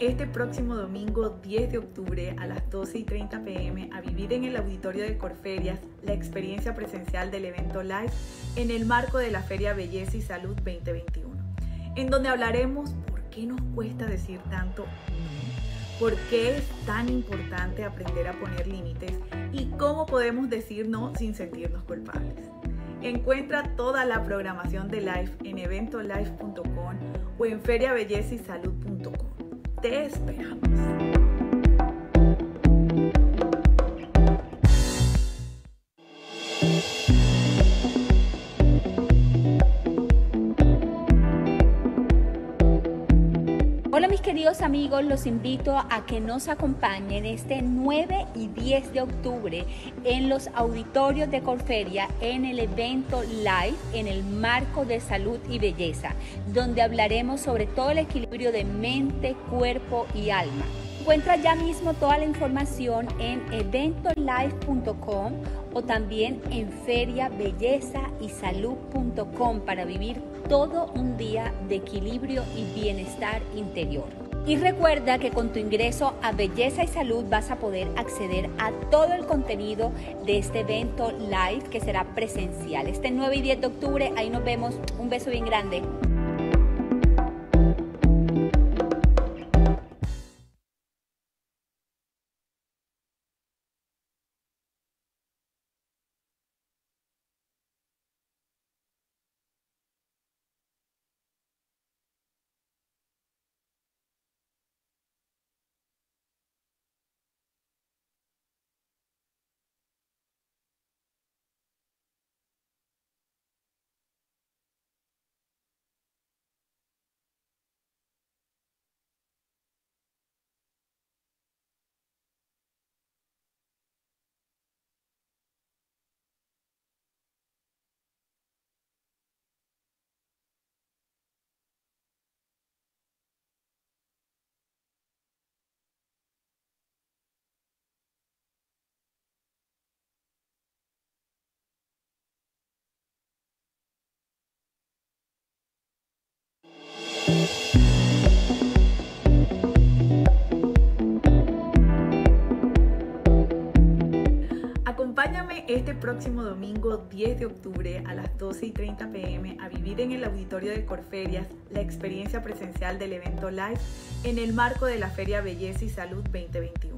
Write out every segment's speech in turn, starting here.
este próximo domingo 10 de octubre a las 12 y 30 pm a vivir en el auditorio de Corferias la experiencia presencial del evento live en el marco de la Feria Belleza y Salud 2021, en donde hablaremos por qué nos cuesta decir tanto no, por qué es tan importante aprender a poner límites y cómo podemos decir no sin sentirnos culpables. Encuentra toda la programación de Live en eventolive.com o en salud.com te esperamos. queridos amigos, los invito a que nos acompañen este 9 y 10 de octubre en los auditorios de Corferia en el evento Live en el marco de salud y belleza, donde hablaremos sobre todo el equilibrio de mente, cuerpo y alma. Encuentra ya mismo toda la información en eventolife.com o también en salud.com para vivir todo un día de equilibrio y bienestar interior. Y recuerda que con tu ingreso a Belleza y Salud vas a poder acceder a todo el contenido de este evento live que será presencial. Este 9 y 10 de octubre, ahí nos vemos. Un beso bien grande. Acompáñame este próximo domingo 10 de octubre a las 12 y 30 pm a vivir en el auditorio de Corferias la experiencia presencial del evento live en el marco de la Feria Belleza y Salud 2021,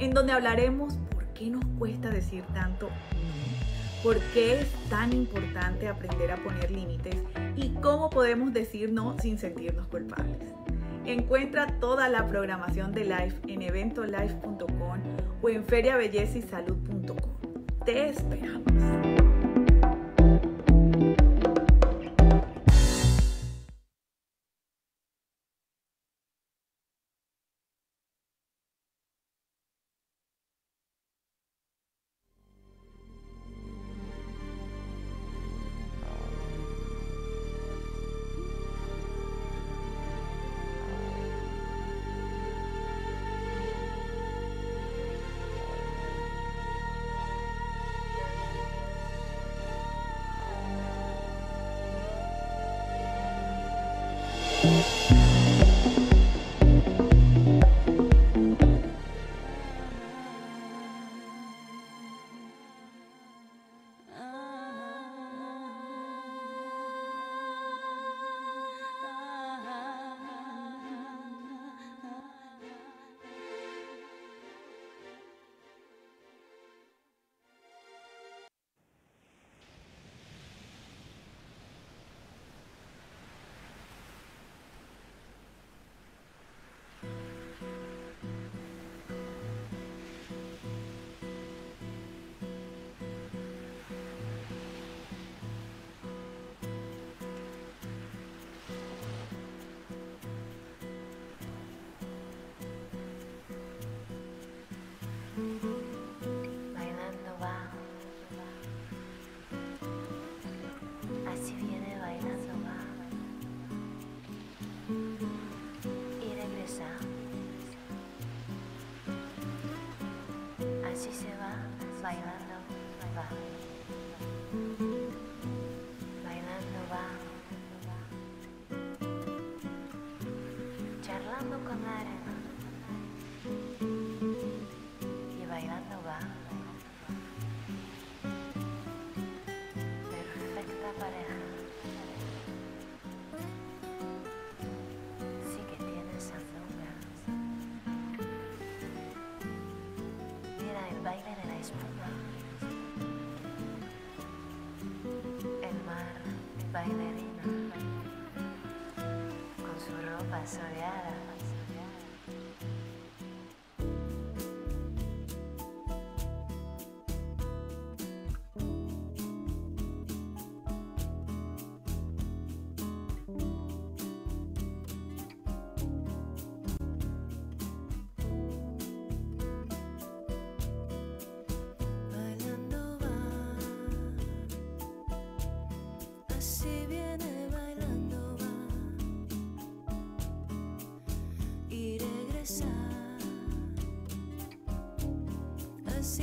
en donde hablaremos por qué nos cuesta decir tanto por qué es tan importante aprender a poner límites y cómo podemos decir no sin sentirnos culpables. Encuentra toda la programación de Life en eventolife.com o en feriabellezaysalud.com. Te esperamos. Sí,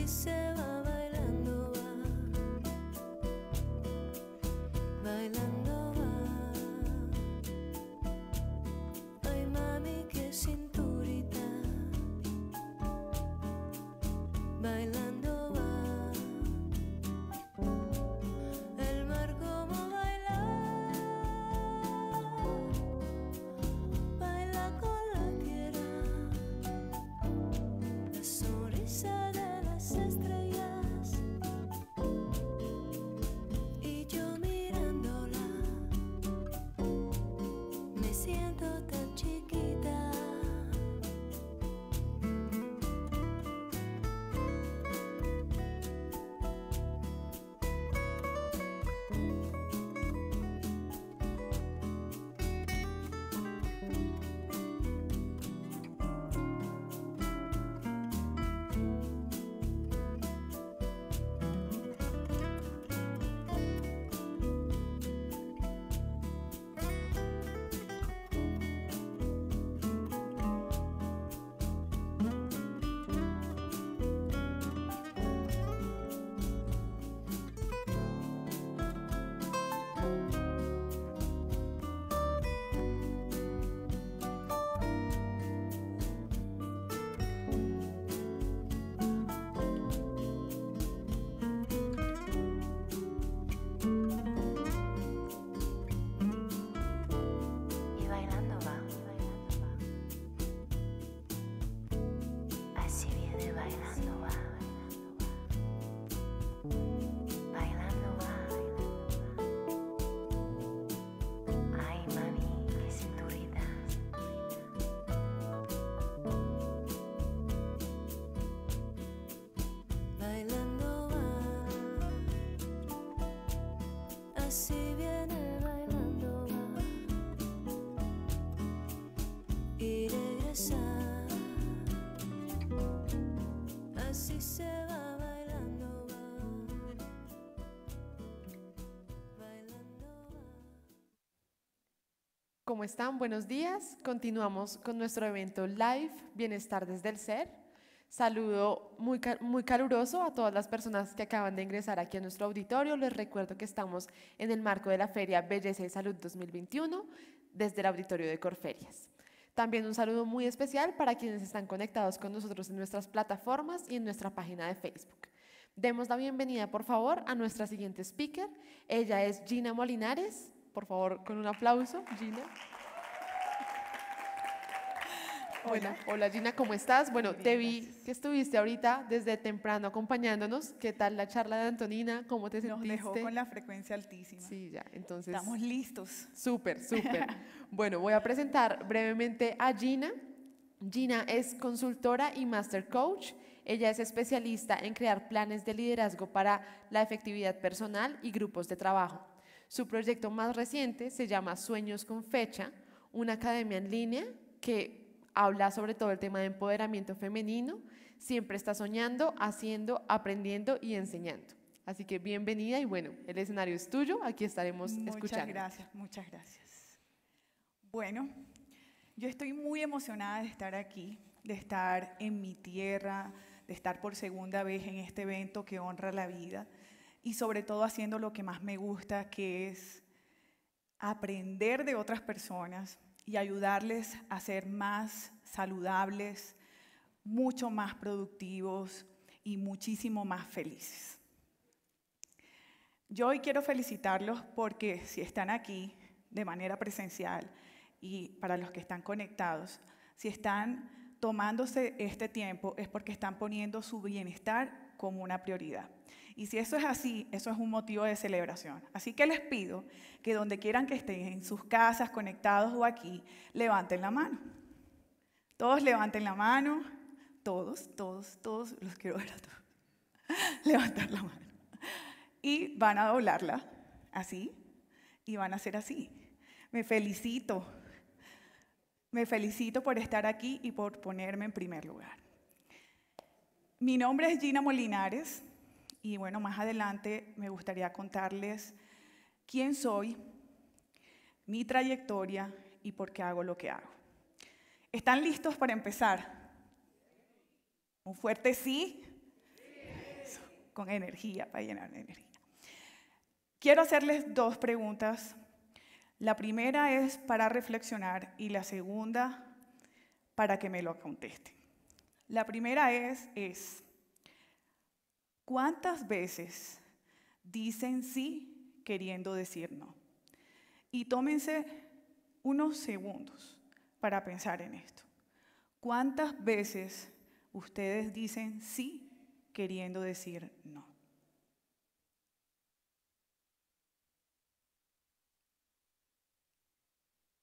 se va bailando va, bailando va. Ay mami, qué cinturita, Así se ¿Cómo están? Buenos días. Continuamos con nuestro evento Live Bienestar desde el Ser. Saludo muy, muy caluroso a todas las personas que acaban de ingresar aquí a nuestro auditorio. Les recuerdo que estamos en el marco de la Feria Belleza y Salud 2021 desde el auditorio de Corferias. También un saludo muy especial para quienes están conectados con nosotros en nuestras plataformas y en nuestra página de Facebook. Demos la bienvenida, por favor, a nuestra siguiente speaker. Ella es Gina Molinares. Por favor, con un aplauso, Gina. Hola. Hola Gina, ¿cómo estás? Bueno, te vi que estuviste ahorita desde temprano acompañándonos. ¿Qué tal la charla de Antonina? ¿Cómo te sentiste? Nos dejó con la frecuencia altísima. Sí, ya, entonces. Estamos listos. Súper, súper. bueno, voy a presentar brevemente a Gina. Gina es consultora y master coach. Ella es especialista en crear planes de liderazgo para la efectividad personal y grupos de trabajo. Su proyecto más reciente se llama Sueños con Fecha, una academia en línea que habla sobre todo el tema de empoderamiento femenino, siempre está soñando, haciendo, aprendiendo y enseñando. Así que bienvenida y bueno, el escenario es tuyo, aquí estaremos escuchando. Muchas gracias, muchas gracias. Bueno, yo estoy muy emocionada de estar aquí, de estar en mi tierra, de estar por segunda vez en este evento que honra la vida y sobre todo haciendo lo que más me gusta, que es aprender de otras personas, y ayudarles a ser más saludables, mucho más productivos y muchísimo más felices. Yo hoy quiero felicitarlos porque si están aquí de manera presencial y para los que están conectados, si están tomándose este tiempo es porque están poniendo su bienestar como una prioridad. Y si eso es así, eso es un motivo de celebración. Así que les pido que donde quieran que estén, en sus casas, conectados o aquí, levanten la mano. Todos levanten la mano. Todos, todos, todos, los quiero ver a todos. Levantar la mano. Y van a doblarla así y van a hacer así. Me felicito. Me felicito por estar aquí y por ponerme en primer lugar. Mi nombre es Gina Molinares, y bueno, más adelante me gustaría contarles quién soy, mi trayectoria y por qué hago lo que hago. ¿Están listos para empezar? Un fuerte sí, con energía, para llenar de energía. Quiero hacerles dos preguntas. La primera es para reflexionar y la segunda para que me lo contesten. La primera es, es, ¿Cuántas veces dicen sí queriendo decir no? Y tómense unos segundos para pensar en esto. ¿Cuántas veces ustedes dicen sí queriendo decir no?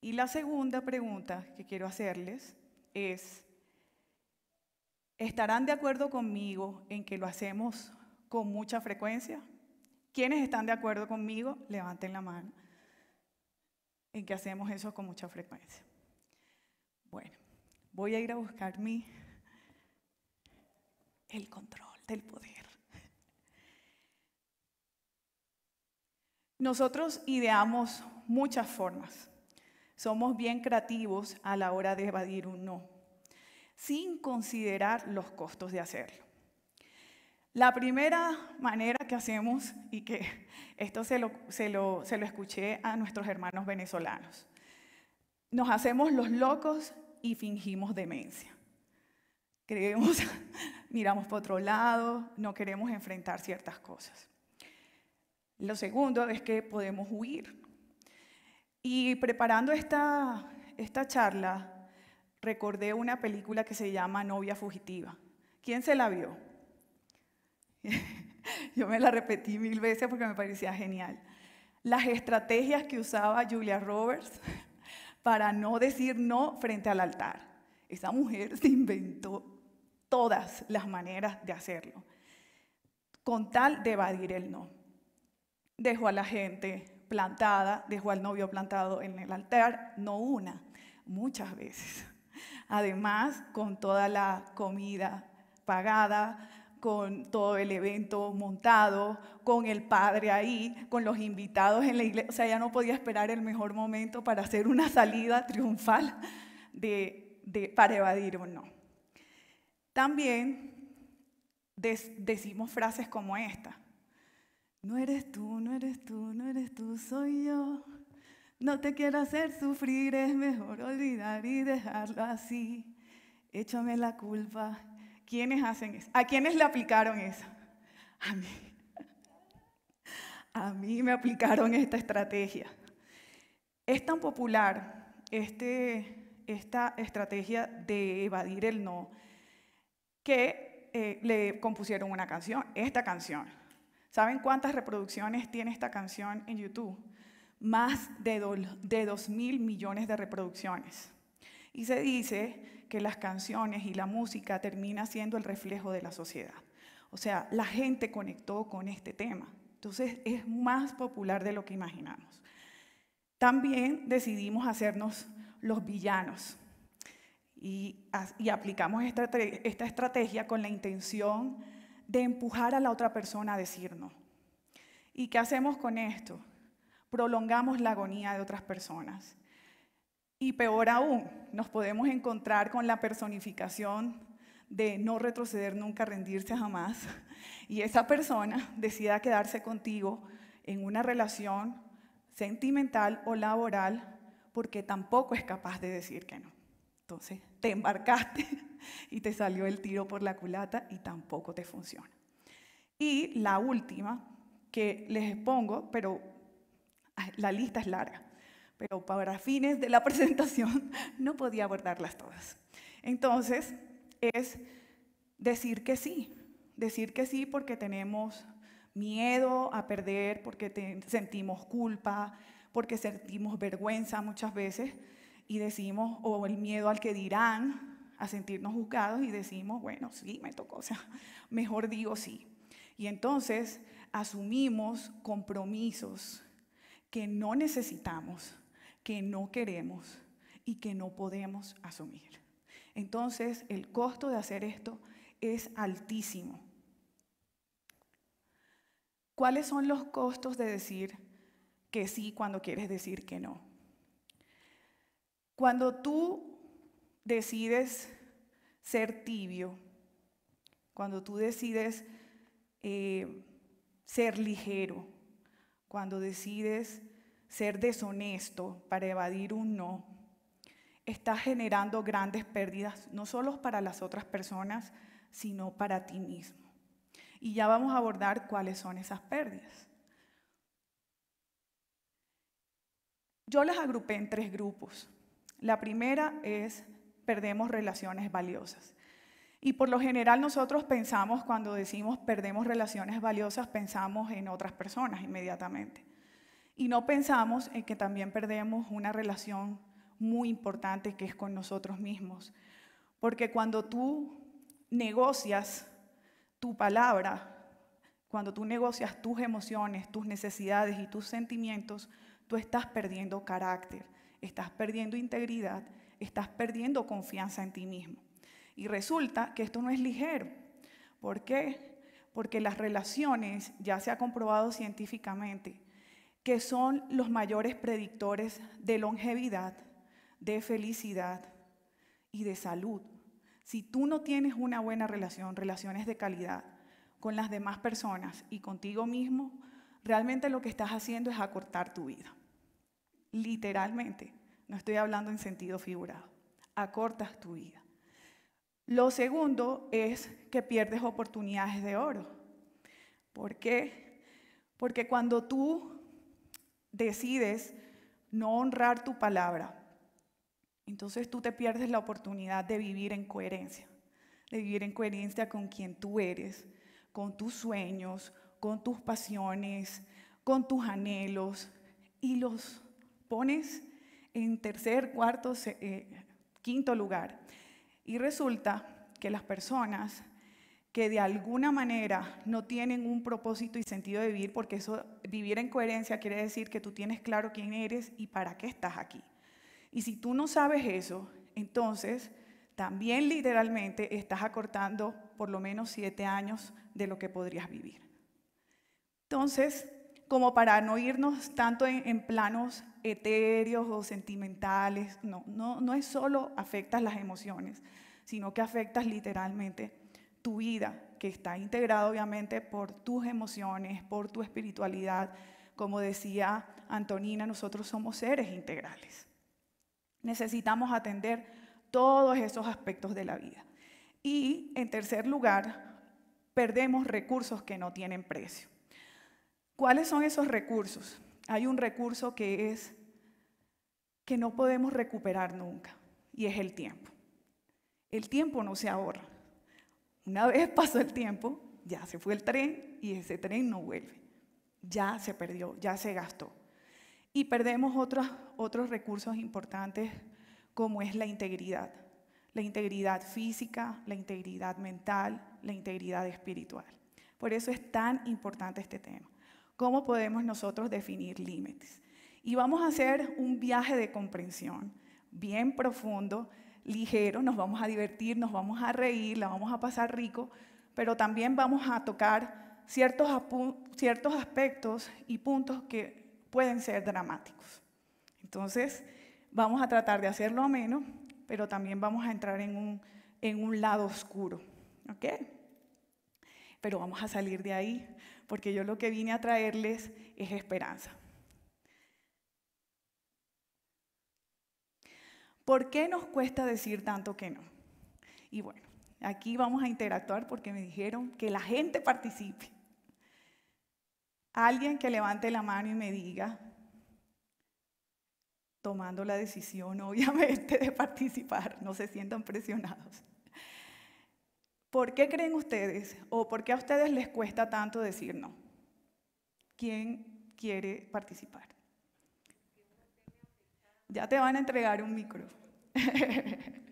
Y la segunda pregunta que quiero hacerles es, ¿Estarán de acuerdo conmigo en que lo hacemos con mucha frecuencia? ¿Quiénes están de acuerdo conmigo? Levanten la mano en que hacemos eso con mucha frecuencia. Bueno, voy a ir a buscar mi el control del poder. Nosotros ideamos muchas formas. Somos bien creativos a la hora de evadir un no sin considerar los costos de hacerlo. La primera manera que hacemos, y que esto se lo, se escuché a nuestros hermanos venezolanos, nos hacemos los locos y fingimos demencia. Creemos, miramos por otro lado, no queremos enfrentar ciertas cosas. Lo segundo es que podemos huir. Y preparando esta, esta charla, recordé una película que se llama Novia Fugitiva. ¿Quién se la vio? Yo me la repetí mil veces porque me parecía genial. Las estrategias que usaba Julia Roberts para no decir no frente al altar. Esa mujer se inventó todas las maneras de hacerlo, con tal de evadir el no. Dejó a la gente plantada, dejó al novio plantado en el altar, no una, muchas veces. Además, con toda la comida pagada, con todo el evento montado, con el padre ahí, con los invitados en la iglesia. O sea, ya no podía esperar el mejor momento para hacer una salida triunfal de, para evadir o no. También decimos frases como esta. No eres tú, no eres tú, no eres tú, soy yo. No te quiero hacer sufrir, es mejor olvidar y dejarlo así. Échame la culpa. ¿Quiénes hacen eso? ¿A quiénes le aplicaron eso? A mí. A mí me aplicaron esta estrategia. Es tan popular este, esta estrategia de evadir el no que eh, le compusieron una canción, esta canción. ¿Saben cuántas reproducciones tiene esta canción en YouTube? más de, dos 2 mil millones de reproducciones. Y se dice que las canciones y la música termina siendo el reflejo de la sociedad. O sea, la gente conectó con este tema. Entonces es más popular de lo que imaginamos. También decidimos hacernos los villanos y, aplicamos esta estrategia con la intención de empujar a la otra persona a decir no. ¿Y qué hacemos con esto? prolongamos la agonía de otras personas. Y peor aún, nos podemos encontrar con la personificación de no retroceder nunca, rendirse jamás, y esa persona decida quedarse contigo en una relación sentimental o laboral porque tampoco es capaz de decir que no. Entonces, te embarcaste y te salió el tiro por la culata y tampoco te funciona. Y la última que les expongo, pero la lista es larga, pero para fines de la presentación no podía abordarlas todas. Entonces, es decir que sí, decir que sí porque tenemos miedo a perder, porque sentimos culpa, porque sentimos vergüenza muchas veces y decimos, o el miedo al que dirán, a sentirnos juzgados y decimos, bueno, sí, me tocó, o sea, mejor digo sí. Y entonces asumimos compromisos que no necesitamos, que no queremos y que no podemos asumir. Entonces, el costo de hacer esto es altísimo. ¿Cuáles son los costos de decir que sí cuando quieres decir que no? Cuando tú decides ser tibio, cuando tú decides eh, ser ligero, cuando decides ser deshonesto para evadir un no, estás generando grandes pérdidas, no solo para las otras personas, sino para ti mismo. Y ya vamos a abordar cuáles son esas pérdidas. Yo las agrupé en tres grupos. La primera es perdemos relaciones valiosas. Y por lo general nosotros pensamos, cuando decimos perdemos relaciones valiosas, pensamos en otras personas inmediatamente. Y no pensamos en que también perdemos una relación muy importante que es con nosotros mismos. Porque cuando tú negocias tu palabra, cuando tú negocias tus emociones, tus necesidades y tus sentimientos, tú estás perdiendo carácter, estás perdiendo integridad, estás perdiendo confianza en ti mismo. Y resulta que esto no es ligero. ¿Por qué? Porque las relaciones, ya se ha comprobado científicamente, que son los mayores predictores de longevidad, de felicidad y de salud. Si tú no tienes una buena relación, relaciones de calidad con las demás personas y contigo mismo, realmente lo que estás haciendo es acortar tu vida. Literalmente, no estoy hablando en sentido figurado, acortas tu vida. Lo segundo es que pierdes oportunidades de oro. ¿Por qué? Porque cuando tú decides no honrar tu palabra, entonces tú te pierdes la oportunidad de vivir en coherencia, de vivir en coherencia con quien tú eres, con tus sueños, con tus pasiones, con tus anhelos, y los pones en tercer, cuarto, eh, quinto lugar. Y resulta que las personas que de alguna manera no tienen un propósito y sentido de vivir, porque eso, vivir en coherencia quiere decir que tú tienes claro quién eres y para qué estás aquí. Y si tú no sabes eso, entonces también literalmente estás acortando por lo menos siete años de lo que podrías vivir. Entonces, como para no irnos tanto en, en planos etéreos o sentimentales, no, no, no es solo afectas las emociones, sino que afectas literalmente tu vida, que está integrada obviamente por tus emociones, por tu espiritualidad. Como decía Antonina, nosotros somos seres integrales. Necesitamos atender todos esos aspectos de la vida. Y en tercer lugar, perdemos recursos que no tienen precio. ¿Cuáles son esos recursos? Hay un recurso que es que no podemos recuperar nunca, y es el tiempo. El tiempo no se ahorra. Una vez pasó el tiempo, ya se fue el tren y ese tren no vuelve. Ya se perdió, ya se gastó. Y perdemos otros, otros recursos importantes como es la integridad. La integridad física, la integridad mental, la integridad espiritual. Por eso es tan importante este tema. ¿Cómo podemos nosotros definir límites? Y vamos a hacer un viaje de comprensión bien profundo, ligero, nos vamos a divertir, nos vamos a reír, la vamos a pasar rico, pero también vamos a tocar ciertos, aspectos y puntos que pueden ser dramáticos. Entonces, vamos a tratar de hacerlo ameno, pero también vamos a entrar en un, lado oscuro. ¿Ok? Pero vamos a salir de ahí, porque yo lo que vine a traerles es esperanza. ¿Por qué nos cuesta decir tanto que no? Y bueno, aquí vamos a interactuar porque me dijeron que la gente participe. Alguien que levante la mano y me diga, tomando la decisión obviamente de participar, no se sientan presionados. ¿Por qué creen ustedes o por qué a ustedes les cuesta tanto decir no? ¿Quién quiere participar? ya te van a entregar un micro.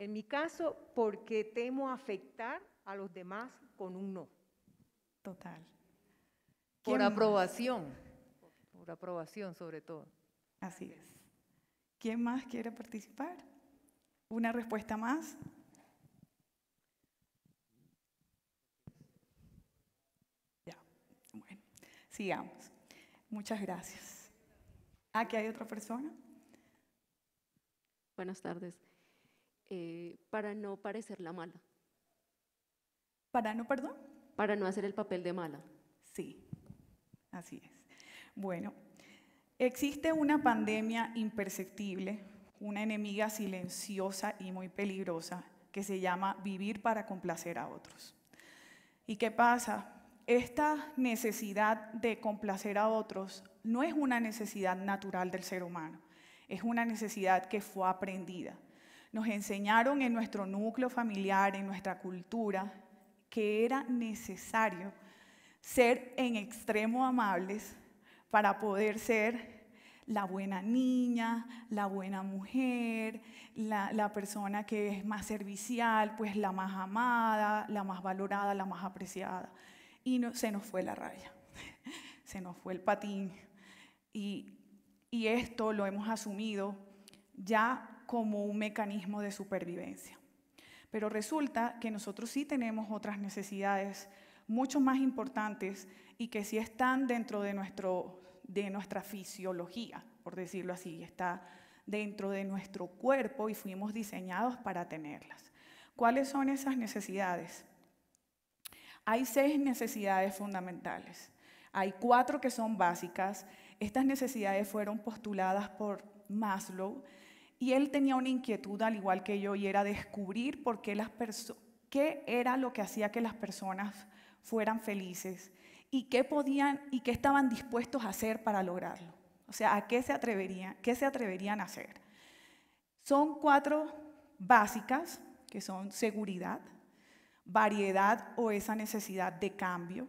En mi caso, porque temo afectar a los demás con un no. Total. Por aprobación. Por aprobación, sobre todo. Así es. ¿Quién más quiere participar? ¿Una respuesta más? Ya, bueno, sigamos. Muchas gracias. Aquí hay otra persona. Buenas tardes. Eh, para no parecer la mala. ¿Para no, perdón? Para no hacer el papel de mala. Sí, así es. Bueno, existe una pandemia imperceptible, una enemiga silenciosa y muy peligrosa que se llama vivir para complacer a otros. ¿Y qué pasa? esta necesidad de complacer a otros no es una necesidad natural del ser humano, es una necesidad que fue aprendida. Nos enseñaron en nuestro núcleo familiar, en nuestra cultura, que era necesario ser en extremo amables para poder ser la buena niña, la buena mujer, la, persona que es más servicial, pues la más amada, la más valorada, la más apreciada y se nos fue la raya, se nos fue el patín. Y, esto lo hemos asumido ya como un mecanismo de supervivencia. Pero resulta que nosotros sí tenemos otras necesidades mucho más importantes y que sí están dentro de, de nuestra fisiología, por decirlo así, está dentro de nuestro cuerpo y fuimos diseñados para tenerlas. ¿Cuáles son esas necesidades? Hay seis necesidades fundamentales. Hay cuatro que son básicas. Estas necesidades fueron postuladas por Maslow y él tenía una inquietud al igual que yo y era descubrir por qué, las qué era lo que hacía que las personas fueran felices y qué podían y qué estaban dispuestos a hacer para lograrlo. O sea, a qué se atreverían, qué se atreverían a hacer. Son cuatro básicas, que son seguridad, variedad o esa necesidad de cambio.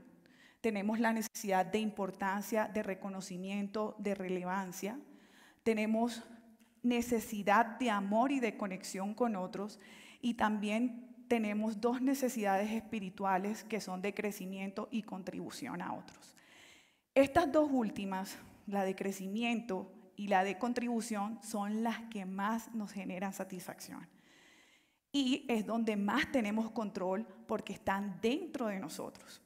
Tenemos la necesidad de importancia, de reconocimiento, de relevancia. Tenemos necesidad de amor y de conexión con otros. Y también tenemos dos necesidades espirituales que son de crecimiento y contribución a otros. Estas dos últimas, la de crecimiento y la de contribución, son las que más nos generan satisfacción y es donde más tenemos control porque están dentro de nosotros.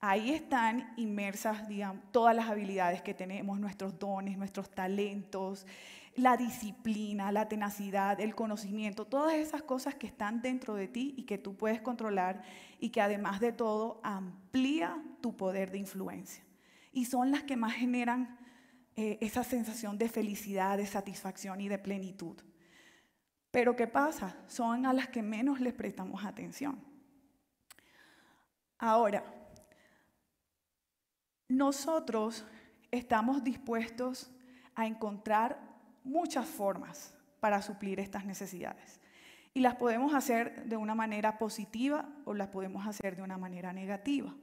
Ahí están inmersas todas las habilidades que tenemos, nuestros dones, nuestros talentos, la disciplina, la tenacidad, el conocimiento, todas esas cosas que están dentro de ti y que tú puedes controlar y que además de todo amplía tu poder de influencia. Y son las que más generan eh, esa sensación de felicidad, de satisfacción y de plenitud. Pero ¿qué pasa? Son a las que menos les prestamos atención. Ahora, nosotros estamos dispuestos a encontrar muchas formas para suplir estas necesidades. Y las podemos hacer de una manera positiva o las podemos hacer de una manera negativa.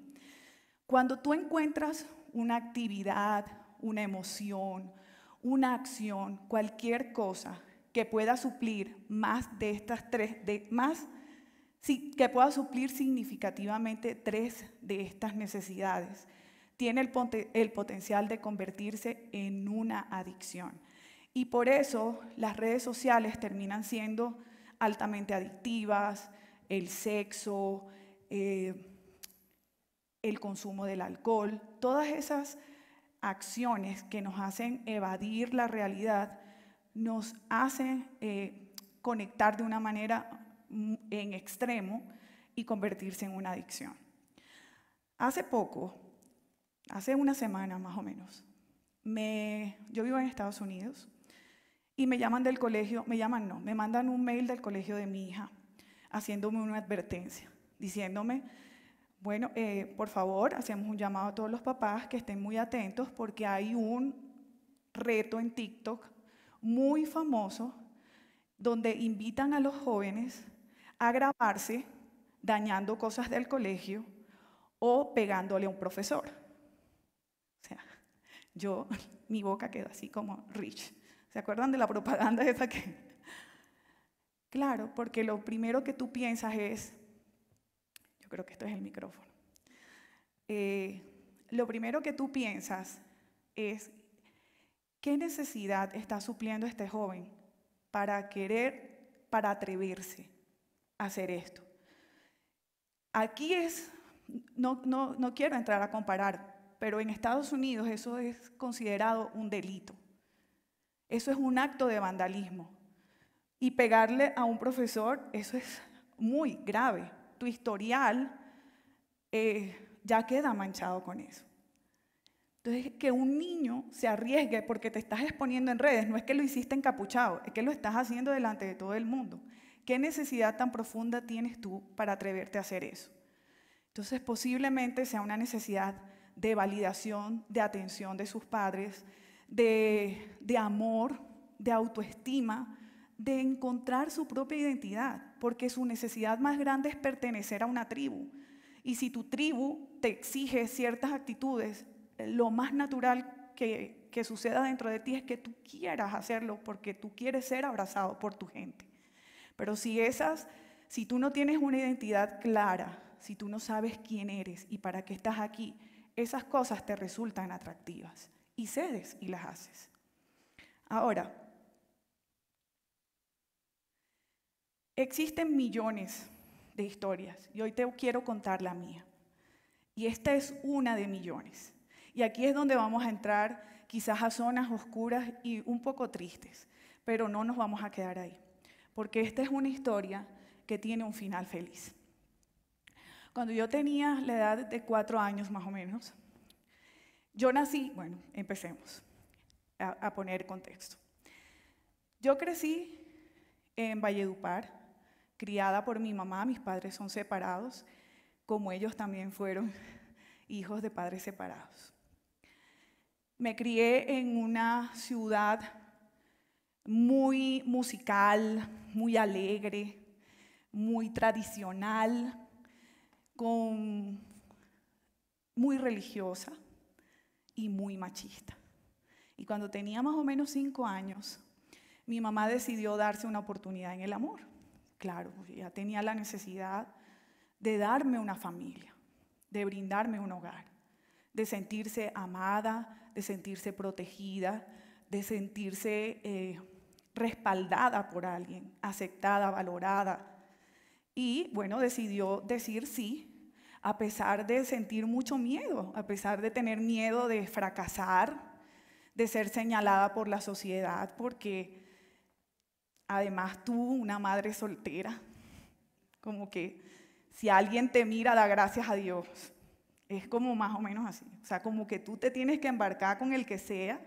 Cuando tú encuentras una actividad, una emoción, una acción, cualquier cosa que pueda suplir más de estas tres, de, más, que pueda suplir significativamente tres de estas necesidades, tiene el, potencial de convertirse en una adicción. Y por eso las redes sociales terminan siendo altamente adictivas, el sexo, eh, el consumo del alcohol, todas esas acciones que nos hacen evadir la realidad nos hace eh, conectar de una manera mm, en extremo y convertirse en una adicción. Hace poco, hace una semana más o menos, yo vivo en Estados Unidos y me llaman del colegio, me llaman no, me mandan un mail del colegio de mi hija haciéndome una advertencia, diciéndome, bueno, eh, por favor, hacemos un llamado a todos los papás que estén muy atentos porque hay un reto en TikTok muy famoso donde invitan a los jóvenes a grabarse dañando cosas del colegio o pegándole a un profesor. O sea, yo, mi boca queda así como rich. ¿Se acuerdan de la propaganda esa que... Claro, porque lo primero que tú piensas es, yo creo que esto es el micrófono, eh, lo primero que tú piensas es ¿Qué necesidad está supliendo este joven para querer, para atreverse a hacer esto? Aquí es, no, no, quiero entrar a comparar, pero en Estados Unidos eso es considerado un delito. Eso es un acto de vandalismo. Y pegarle a un profesor, eso es muy grave. Tu historial eh, ya queda manchado con eso. Entonces, que un niño se arriesgue porque te estás exponiendo en redes, no es que lo hiciste encapuchado, es que lo estás haciendo delante de todo el mundo. ¿Qué necesidad tan profunda tienes tú para atreverte a hacer eso? Entonces, posiblemente sea una necesidad de validación, de atención de sus padres, de, de amor, de autoestima, de encontrar su propia identidad, porque su necesidad más grande es pertenecer a una tribu. Y si tu tribu te exige ciertas actitudes, lo más natural que, suceda dentro de ti es que tú quieras hacerlo porque tú quieres ser abrazado por tu gente. Pero si esas, si tú no tienes una identidad clara, si tú no sabes quién eres y para qué estás aquí, esas cosas te resultan atractivas y cedes y las haces. Ahora, existen millones de historias y hoy te quiero contar la mía. Y esta es una de millones. Y aquí es donde vamos a entrar quizás a zonas oscuras y un poco tristes, pero no nos vamos a quedar ahí, porque esta es una historia que tiene un final feliz. Cuando yo tenía la edad de cuatro años más o menos, yo nací, bueno, empecemos a, a poner contexto. Yo crecí en Valledupar, criada por mi mamá, mis padres son separados, como ellos también fueron hijos de padres separados. Me crié en una ciudad muy musical, muy alegre, muy tradicional, muy religiosa y muy machista. Y cuando tenía más o menos cinco años, mi mamá decidió darse una oportunidad en el amor. Claro, ya tenía la necesidad de darme una familia, de brindarme un hogar, de sentirse amada, de sentirse protegida, de sentirse eh, respaldada por alguien, aceptada, valorada. Y bueno, decidió decir sí, a pesar de sentir mucho miedo, a pesar de tener miedo de fracasar, de ser señalada por la sociedad, porque además tú, una madre soltera, como que si alguien te mira, da gracias a Dios, es como más o menos así. O sea, como que tú te tienes que embarcar con el que sea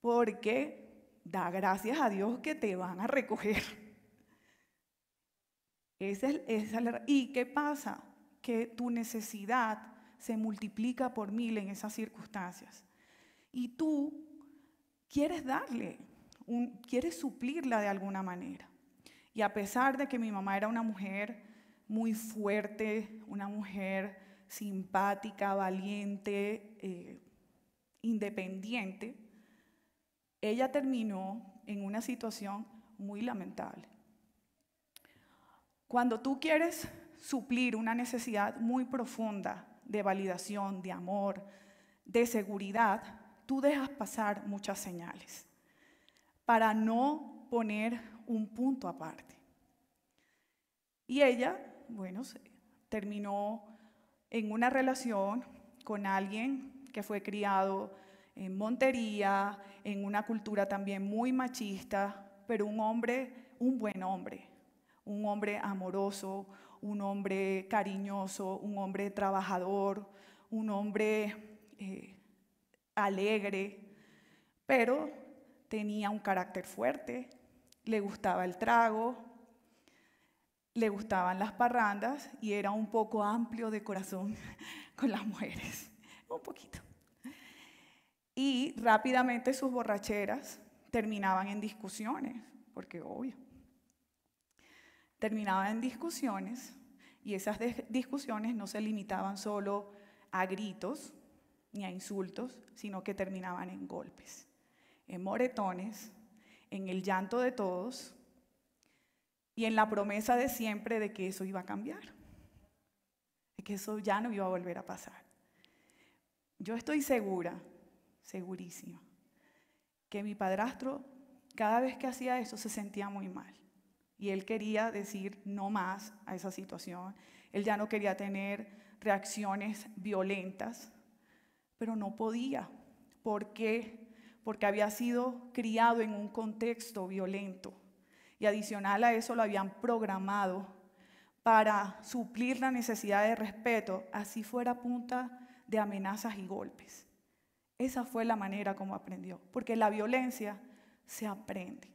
porque da gracias a Dios que te van a recoger. Esa es, ¿Y qué pasa? Que tu necesidad se multiplica por mil en esas circunstancias. Y tú quieres darle, quieres suplirla de alguna manera. Y a pesar de que mi mamá era una mujer muy fuerte, una mujer simpática, valiente, eh, independiente, ella terminó en una situación muy lamentable. Cuando tú quieres suplir una necesidad muy profunda de validación, de amor, de seguridad, tú dejas pasar muchas señales para no poner un punto aparte. Y ella, bueno, terminó en una relación con alguien que fue criado en Montería, en una cultura también muy machista, pero un hombre, un buen hombre, un hombre amoroso, un hombre cariñoso, un hombre trabajador, un hombre eh, alegre, pero tenía un carácter fuerte, le gustaba el trago, le gustaban las parrandas y era un poco amplio de corazón con las mujeres, un poquito. Y rápidamente sus borracheras terminaban en discusiones, porque obvio, terminaban en discusiones y esas discusiones no se limitaban solo a gritos ni a insultos, sino que terminaban en golpes, en moretones, en el llanto de todos y en la promesa de siempre de que eso iba a cambiar, de que eso ya no iba a volver a pasar. Yo estoy segura, segurísima, que mi padrastro cada vez que hacía eso se sentía muy mal y él quería decir no más a esa situación, él ya no quería tener reacciones violentas, pero no podía. ¿Por qué? Porque había sido criado en un contexto violento y adicional a eso lo habían programado para suplir la necesidad de respeto, así fuera punta de amenazas y golpes. Esa fue la manera como aprendió, porque la violencia se aprende,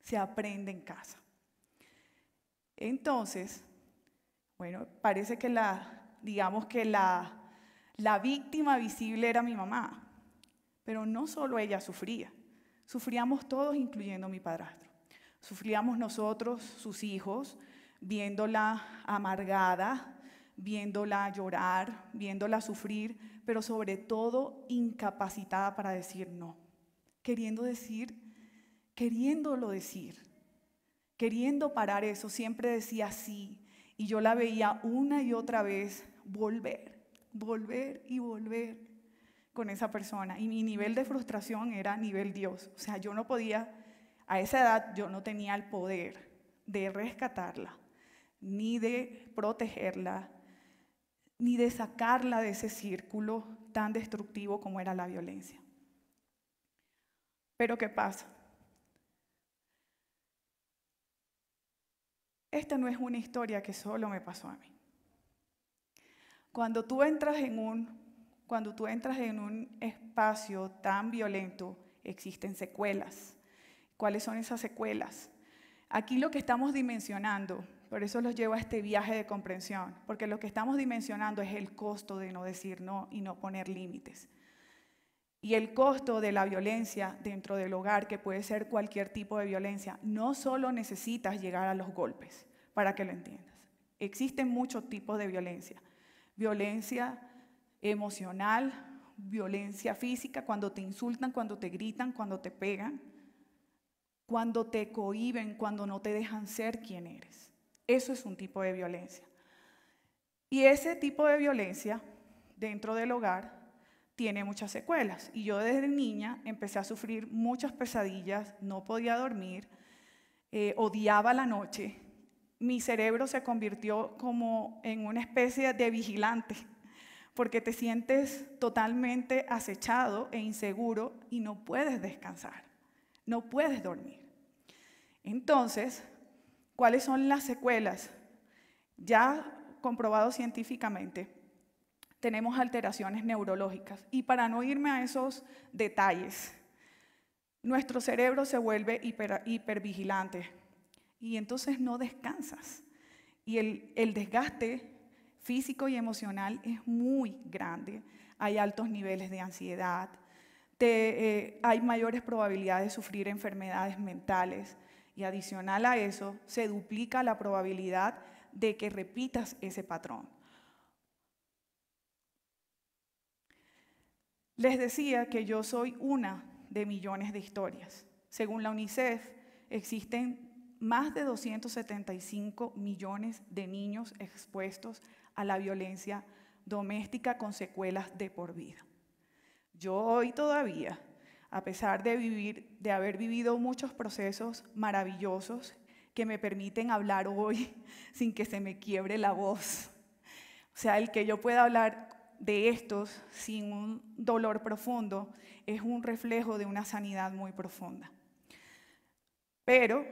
se aprende en casa. Entonces, bueno, parece que la, digamos que la, la víctima visible era mi mamá, pero no solo ella sufría, sufríamos todos, incluyendo mi padrastro. Sufríamos nosotros, sus hijos, viéndola amargada, viéndola llorar, viéndola sufrir, pero sobre todo incapacitada para decir no, queriendo decir, queriéndolo decir, queriendo parar eso, siempre decía sí, y yo la veía una y otra vez volver, volver y volver con esa persona, y mi nivel de frustración era nivel Dios, o sea, yo no podía a esa edad yo no tenía el poder de rescatarla, ni de protegerla, ni de sacarla de ese círculo tan destructivo como era la violencia. Pero ¿qué pasa? Esta no es una historia que solo me pasó a mí. Cuando tú entras en un cuando tú entras en un espacio tan violento, existen secuelas cuáles son esas secuelas. Aquí lo que estamos dimensionando, por eso los llevo a este viaje de comprensión, porque lo que estamos dimensionando es el costo de no decir no y no poner límites. Y el costo de la violencia dentro del hogar, que puede ser cualquier tipo de violencia, no solo necesitas llegar a los golpes, para que lo entiendas. Existen muchos tipos de violencia. Violencia emocional, violencia física, cuando te insultan, cuando te gritan, cuando te pegan cuando te cohiben, cuando no te dejan ser quien eres. Eso es un tipo de violencia. Y ese tipo de violencia dentro del hogar tiene muchas secuelas. Y yo desde niña empecé a sufrir muchas pesadillas, no podía dormir, eh, odiaba la noche. Mi cerebro se convirtió como en una especie de vigilante, porque te sientes totalmente acechado e inseguro y no puedes descansar. No puedes dormir. Entonces, ¿cuáles son las secuelas? Ya comprobado científicamente, tenemos alteraciones neurológicas. Y para no irme a esos detalles, nuestro cerebro se vuelve hiper, hipervigilante y entonces no descansas. Y el desgaste físico y emocional es muy grande. Hay altos niveles de ansiedad, eh, hay mayores probabilidades de sufrir enfermedades mentales y adicional a eso se duplica la probabilidad de que repitas ese patrón. Les decía que yo soy una de millones de historias. Según la UNICEF, existen más de 275 millones de niños expuestos a la violencia doméstica con secuelas de por vida. Yo hoy todavía, a pesar de, haber vivido muchos procesos maravillosos que me permiten hablar hoy sin que se me quiebre la voz, o sea, el que yo pueda hablar de estos sin un dolor profundo es un reflejo de una sanidad muy profunda. Pero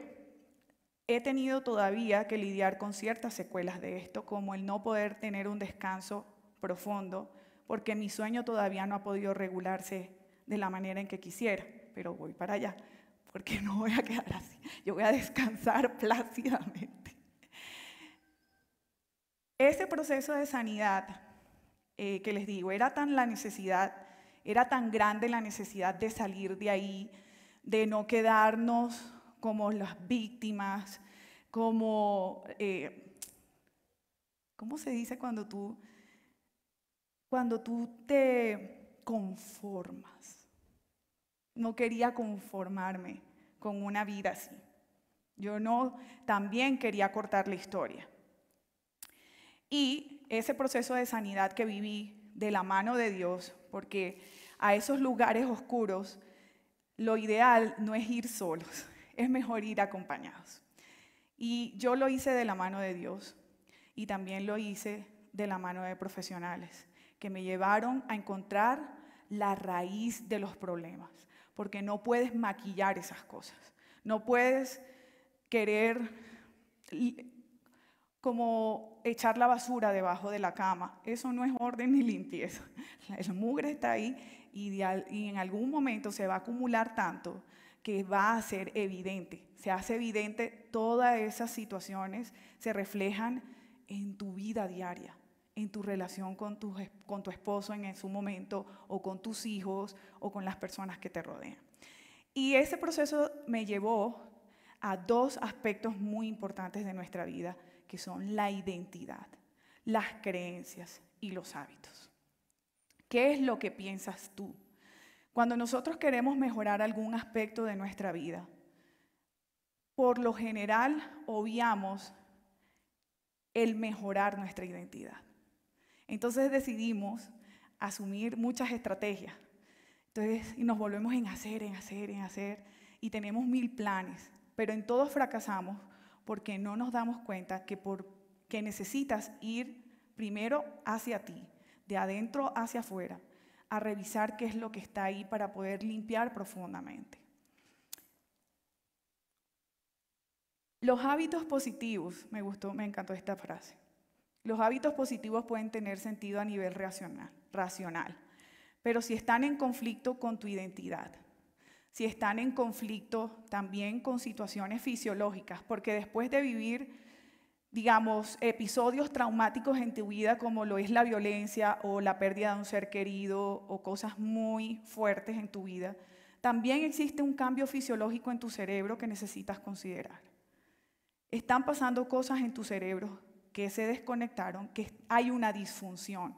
he tenido todavía que lidiar con ciertas secuelas de esto, como el no poder tener un descanso profundo, porque mi sueño todavía no ha podido regularse de la manera en que quisiera, pero voy para allá, porque no voy a quedar así. Yo voy a descansar plácidamente. Ese proceso de sanidad eh, que les digo, era tan la necesidad, era tan grande la necesidad de salir de ahí, de no quedarnos como las víctimas, como, eh, ¿cómo se dice cuando tú cuando tú te conformas. No quería conformarme con una vida así. Yo no, también quería cortar la historia. Y ese proceso de sanidad que viví de la mano de Dios, porque a esos lugares oscuros lo ideal no es ir solos, es mejor ir acompañados. Y yo lo hice de la mano de Dios y también lo hice de la mano de profesionales que me llevaron a encontrar la raíz de los problemas, porque no puedes maquillar esas cosas, no puedes querer como echar la basura debajo de la cama, eso no es orden ni limpieza, el mugre está ahí y, y en algún momento se va a acumular tanto que va a ser evidente, se hace evidente, todas esas situaciones se reflejan en tu vida diaria, en tu relación con tu, con tu esposo en su momento o con tus hijos o con las personas que te rodean. Y ese proceso me llevó a dos aspectos muy importantes de nuestra vida, que son la identidad, las creencias y los hábitos. ¿Qué es lo que piensas tú? Cuando nosotros queremos mejorar algún aspecto de nuestra vida, por lo general obviamos el mejorar nuestra identidad. Entonces decidimos asumir muchas estrategias. Entonces, y nos volvemos en hacer, en hacer, en hacer, y tenemos mil planes, pero en todos fracasamos porque no nos damos cuenta que, que necesitas ir primero hacia ti, de adentro hacia afuera, a revisar qué es lo que está ahí para poder limpiar profundamente. Los hábitos positivos, me gustó, me encantó esta frase. Los hábitos positivos pueden tener sentido a nivel racional, racional, pero si están en conflicto con tu identidad, si están en conflicto también con situaciones fisiológicas, porque después de vivir, digamos, episodios traumáticos en tu vida como lo es la violencia o la pérdida de un ser querido o cosas muy fuertes en tu vida, también existe un cambio fisiológico en tu cerebro que necesitas considerar. Están pasando cosas en tu cerebro que se desconectaron, que hay una disfunción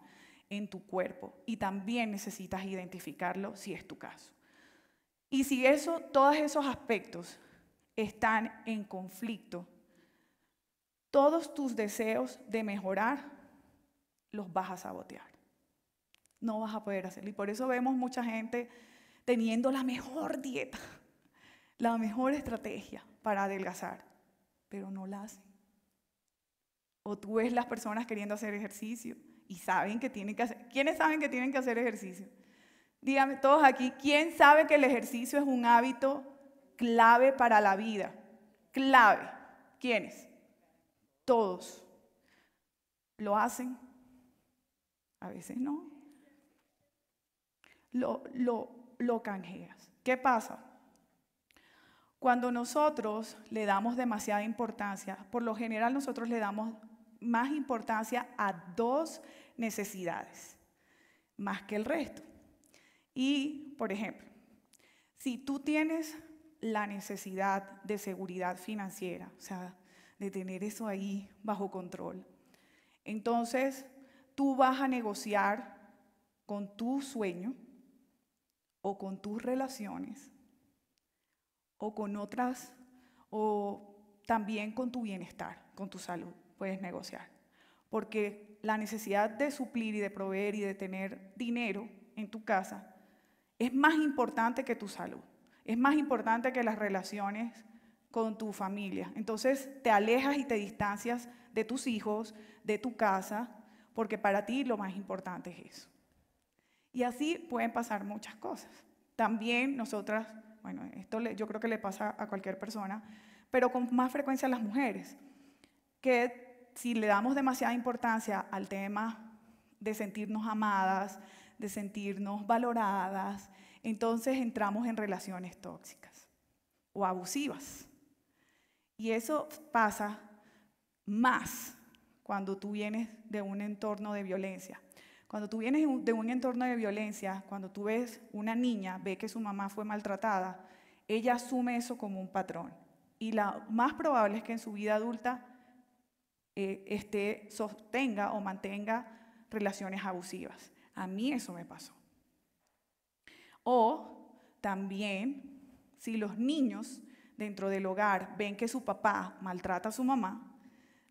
en tu cuerpo y también necesitas identificarlo si es tu caso. Y si eso, todos esos aspectos están en conflicto, todos tus deseos de mejorar los vas a sabotear. No vas a poder hacerlo. Y por eso vemos mucha gente teniendo la mejor dieta, la mejor estrategia para adelgazar, pero no la hace. O tú ves las personas queriendo hacer ejercicio y saben que tienen que hacer. ¿Quiénes saben que tienen que hacer ejercicio? Díganme todos aquí, ¿quién sabe que el ejercicio es un hábito clave para la vida? Clave. ¿Quiénes? Todos. ¿Lo hacen? A veces no. Lo, lo, lo canjeas. ¿Qué pasa? Cuando nosotros le damos demasiada importancia, por lo general nosotros le damos más importancia a dos necesidades, más que el resto. Y, por ejemplo, si tú tienes la necesidad de seguridad financiera, o sea, de tener eso ahí bajo control, entonces tú vas a negociar con tu sueño o con tus relaciones o con otras o también con tu bienestar, con tu salud puedes negociar. Porque la necesidad de suplir y de proveer y de tener dinero en tu casa es más importante que tu salud, es más importante que las relaciones con tu familia. Entonces te alejas y te distancias de tus hijos, de tu casa, porque para ti lo más importante es eso. Y así pueden pasar muchas cosas. También nosotras, bueno, esto yo creo que le pasa a cualquier persona, pero con más frecuencia a las mujeres, que si le damos demasiada importancia al tema de sentirnos amadas, de sentirnos valoradas, entonces entramos en relaciones tóxicas o abusivas. Y eso pasa más cuando tú vienes de un entorno de violencia. Cuando tú vienes de un entorno de violencia, cuando tú ves una niña, ve que su mamá fue maltratada, ella asume eso como un patrón. Y lo más probable es que en su vida adulta eh, este sostenga o mantenga relaciones abusivas. A mí eso me pasó. O también, si los niños dentro del hogar ven que su papá maltrata a su mamá,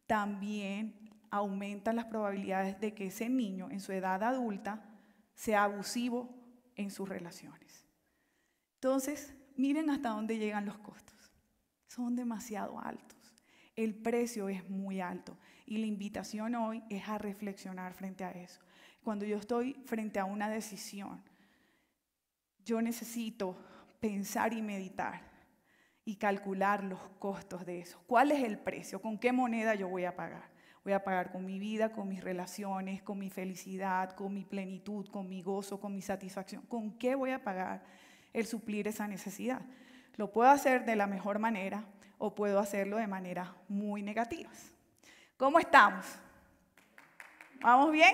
también aumentan las probabilidades de que ese niño en su edad adulta sea abusivo en sus relaciones. Entonces, miren hasta dónde llegan los costos. Son demasiado altos. El precio es muy alto y la invitación hoy es a reflexionar frente a eso. Cuando yo estoy frente a una decisión, yo necesito pensar y meditar y calcular los costos de eso. ¿Cuál es el precio? ¿Con qué moneda yo voy a pagar? Voy a pagar con mi vida, con mis relaciones, con mi felicidad, con mi plenitud, con mi gozo, con mi satisfacción. ¿Con qué voy a pagar el suplir esa necesidad? Lo puedo hacer de la mejor manera, o puedo hacerlo de manera muy negativas. ¿Cómo estamos? ¿Vamos bien?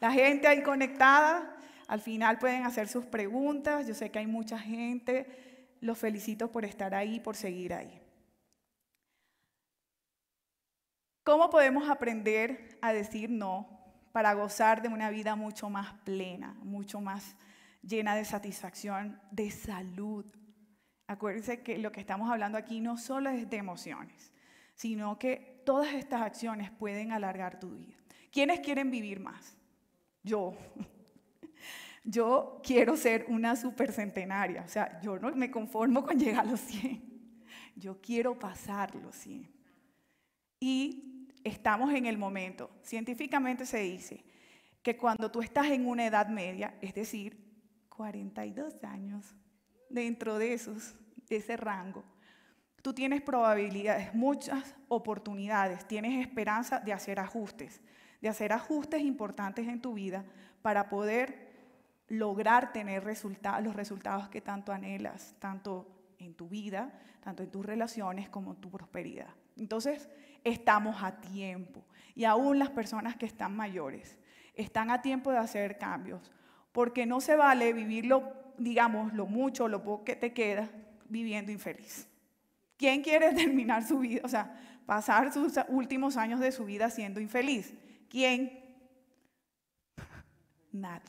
La gente ahí conectada, al final pueden hacer sus preguntas, yo sé que hay mucha gente, los felicito por estar ahí, por seguir ahí. ¿Cómo podemos aprender a decir no para gozar de una vida mucho más plena, mucho más llena de satisfacción, de salud, Acuérdense que lo que estamos hablando aquí no solo es de emociones, sino que todas estas acciones pueden alargar tu vida. ¿Quiénes quieren vivir más? Yo. Yo quiero ser una supercentenaria, o sea, yo no me conformo con llegar a los 100. Yo quiero pasar los 100. Y estamos en el momento, científicamente se dice que cuando tú estás en una edad media, es decir, 42 años, dentro de esos, de ese rango. Tú tienes probabilidades, muchas oportunidades, tienes esperanza de hacer ajustes, de hacer ajustes importantes en tu vida para poder lograr tener los resultados que tanto anhelas, tanto en tu vida, tanto en tus relaciones como en tu prosperidad. Entonces, estamos a tiempo. Y aún las personas que están mayores están a tiempo de hacer cambios, porque no se vale vivirlo digamos, lo mucho o lo poco que te queda viviendo infeliz. ¿Quién quiere terminar su vida, o sea, pasar sus últimos años de su vida siendo infeliz? ¿Quién? Nadie,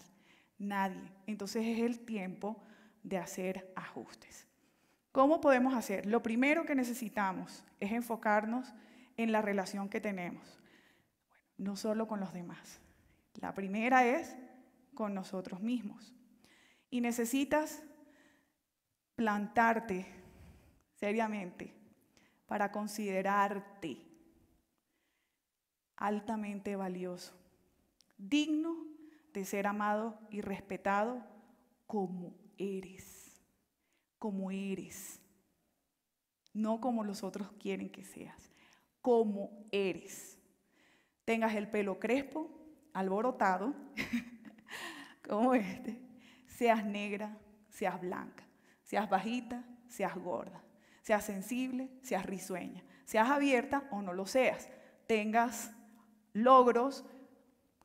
nadie. Entonces es el tiempo de hacer ajustes. ¿Cómo podemos hacer? Lo primero que necesitamos es enfocarnos en la relación que tenemos, no solo con los demás. La primera es con nosotros mismos. Y necesitas plantarte seriamente para considerarte altamente valioso, digno de ser amado y respetado como eres, como eres, no como los otros quieren que seas, como eres. Tengas el pelo crespo, alborotado, como este, seas negra, seas blanca, seas bajita, seas gorda, seas sensible, seas risueña, seas abierta o no lo seas, tengas logros,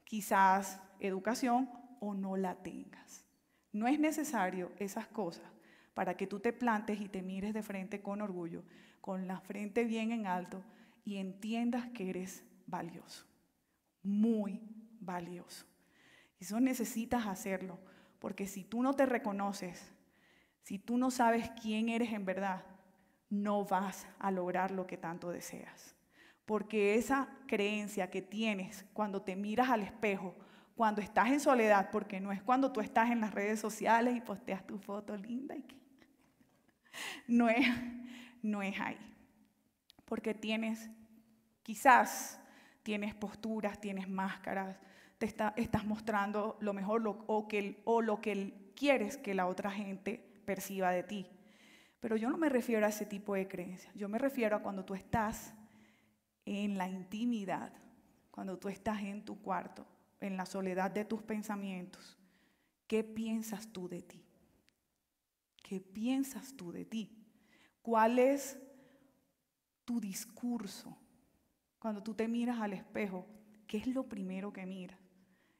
quizás educación o no la tengas. No es necesario esas cosas para que tú te plantes y te mires de frente con orgullo, con la frente bien en alto y entiendas que eres valioso, muy valioso. Eso necesitas hacerlo porque si tú no te reconoces, si tú no sabes quién eres en verdad, no vas a lograr lo que tanto deseas. Porque esa creencia que tienes cuando te miras al espejo, cuando estás en soledad, porque no es cuando tú estás en las redes sociales y posteas tu foto linda y que... No es, no es ahí. Porque tienes, quizás, tienes posturas, tienes máscaras, te estás mostrando lo mejor o, o lo que quieres que la otra gente perciba de ti. Pero yo no me refiero a ese tipo de creencias, yo me refiero a cuando tú estás en la intimidad, cuando tú estás en tu cuarto, en la soledad de tus pensamientos. ¿Qué piensas tú de ti? ¿Qué piensas tú de ti? ¿Cuál es tu discurso? Cuando tú te miras al espejo, ¿qué es lo primero que miras?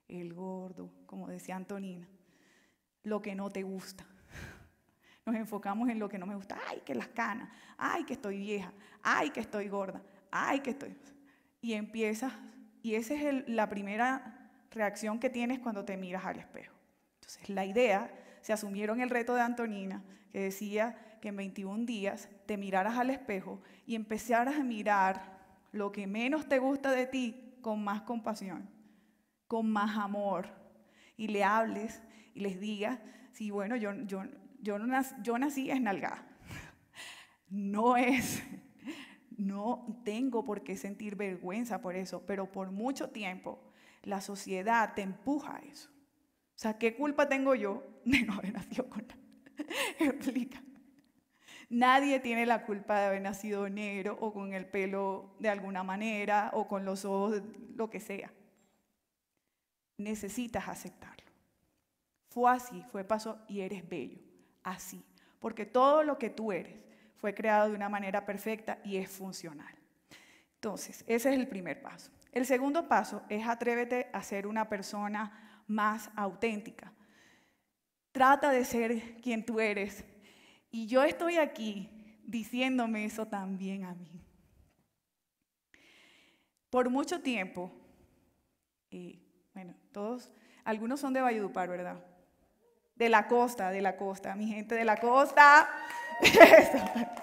el gordo, como decía Antonina, lo que no te gusta. Nos enfocamos en lo que no me gusta. Ay, que las canas, ay, que estoy vieja, ay, que estoy gorda, ay, que estoy... Y empiezas, y esa es la primera reacción que tienes cuando te miras al espejo. Entonces, la idea, se asumieron el reto de Antonina, que decía que en 21 días te miraras al espejo y empezarás a mirar lo que menos te gusta de ti con más compasión con más amor y le hables y les digas, sí, bueno, yo, yo, yo, no nací, yo nací No es, no tengo por qué sentir vergüenza por eso, pero por mucho tiempo la sociedad te empuja a eso. O sea, ¿qué culpa tengo yo de no haber nacido con nada? Explica. Nadie tiene la culpa de haber nacido negro o con el pelo de alguna manera o con los ojos, lo que sea necesitas aceptarlo. Fue así, fue paso y eres bello, así, porque todo lo que tú eres fue creado de una manera perfecta y es funcional. Entonces, ese es el primer paso. El segundo paso es atrévete a ser una persona más auténtica. Trata de ser quien tú eres. Y yo estoy aquí diciéndome eso también a mí. Por mucho tiempo, eh, bueno, todos, algunos son de Valledupar, ¿verdad? De la costa, de la costa, mi gente de la costa.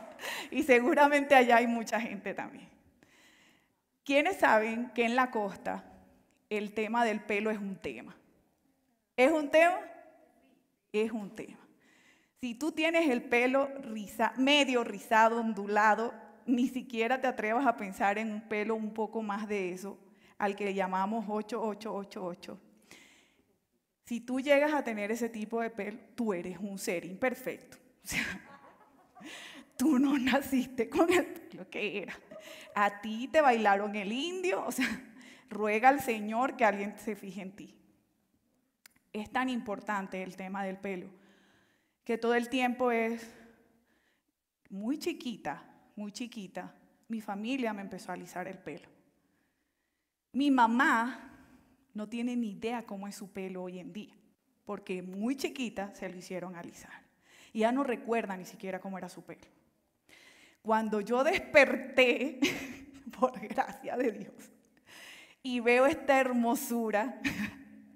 Y seguramente allá hay mucha gente también. ¿Quiénes saben que en la costa el tema del pelo es un tema? ¿Es un tema? Es un tema. Si tú tienes el pelo riza, medio rizado, ondulado, ni siquiera te atrevas a pensar en un pelo un poco más de eso, al que llamamos 8888. Si tú llegas a tener ese tipo de pelo, tú eres un ser imperfecto. tú no naciste con el que era. A ti te bailaron el indio. O sea, ruega al Señor que alguien se fije en ti. Es tan importante el tema del pelo, que todo el tiempo es muy chiquita, muy chiquita. Mi familia me empezó a alisar el pelo. Mi mamá no tiene ni idea cómo es su pelo hoy en día, porque muy chiquita se lo hicieron alisar. Y ya no recuerda ni siquiera cómo era su pelo. Cuando yo desperté, por gracia de Dios, y veo esta hermosura,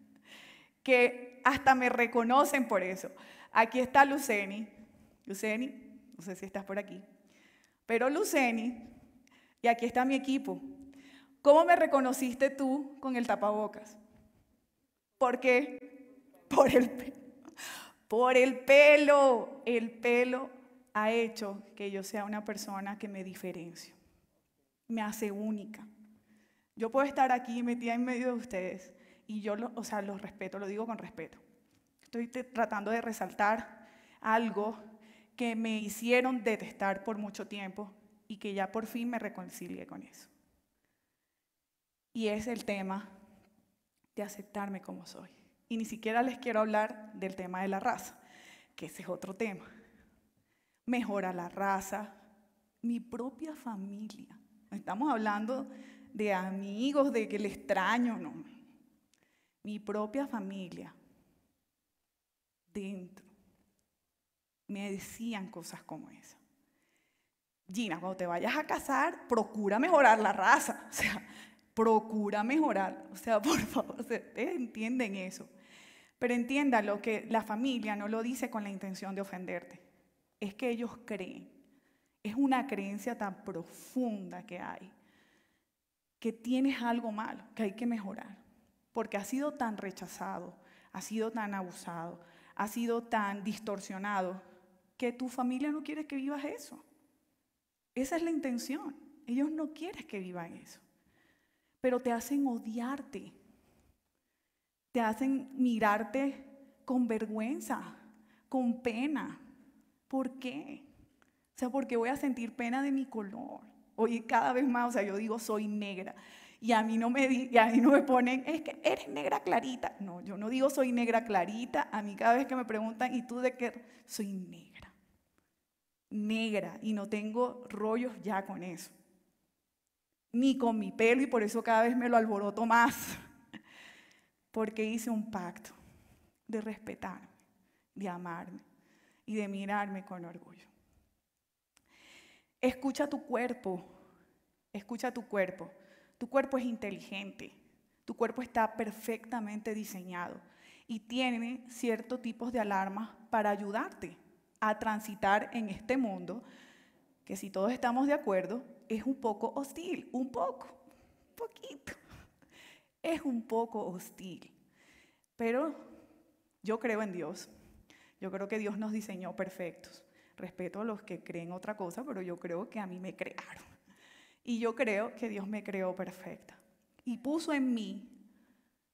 que hasta me reconocen por eso. Aquí está Luceni. Luceni, no sé si estás por aquí, pero Luceni, y aquí está mi equipo. ¿Cómo me reconociste tú con el tapabocas? ¿Por qué? Por el pelo. Por el pelo. El pelo ha hecho que yo sea una persona que me diferencia, Me hace única. Yo puedo estar aquí metida en medio de ustedes y yo, o sea, los respeto, lo digo con respeto. Estoy tratando de resaltar algo que me hicieron detestar por mucho tiempo y que ya por fin me reconcilie con eso. Y es el tema de aceptarme como soy. Y ni siquiera les quiero hablar del tema de la raza, que ese es otro tema. Mejora la raza, mi propia familia. Estamos hablando de amigos, de que el extraño, no. Mi propia familia, dentro, me decían cosas como esa. Gina, cuando te vayas a casar, procura mejorar la raza. O sea, procura mejorar. O sea, por favor, ustedes eh, entienden eso. Pero entienda lo que la familia no lo dice con la intención de ofenderte. Es que ellos creen. Es una creencia tan profunda que hay, que tienes algo malo, que hay que mejorar. Porque ha sido tan rechazado, ha sido tan abusado, ha sido tan distorsionado, que tu familia no quiere que vivas eso. Esa es la intención. Ellos no quieren que vivan eso pero te hacen odiarte, te hacen mirarte con vergüenza, con pena. ¿Por qué? O sea, porque voy a sentir pena de mi color. Oye, cada vez más, o sea, yo digo soy negra y a mí no me, y a mí no me ponen, es que eres negra clarita. No, yo no digo soy negra clarita. A mí cada vez que me preguntan, ¿y tú de qué? Soy negra. Negra. Y no tengo rollos ya con eso ni con mi pelo y por eso cada vez me lo alboroto más, porque hice un pacto de respetarme, de amarme y de mirarme con orgullo. Escucha tu cuerpo, escucha tu cuerpo. Tu cuerpo es inteligente, tu cuerpo está perfectamente diseñado y tiene ciertos tipos de alarmas para ayudarte a transitar en este mundo que si todos estamos de acuerdo, es un poco hostil, un poco, un poquito. Es un poco hostil. Pero yo creo en Dios. Yo creo que Dios nos diseñó perfectos. Respeto a los que creen otra cosa, pero yo creo que a mí me crearon. Y yo creo que Dios me creó perfecta. Y puso en mí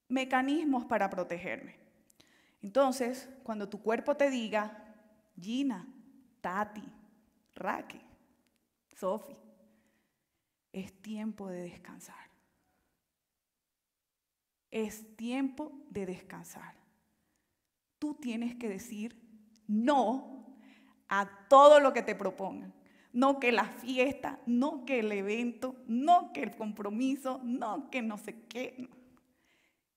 mecanismos para protegerme. Entonces, cuando tu cuerpo te diga, Gina, Tati, raqui, Sofi, es tiempo de descansar. Es tiempo de descansar. Tú tienes que decir no a todo lo que te propongan. No que la fiesta, no que el evento, no que el compromiso, no que no sé qué.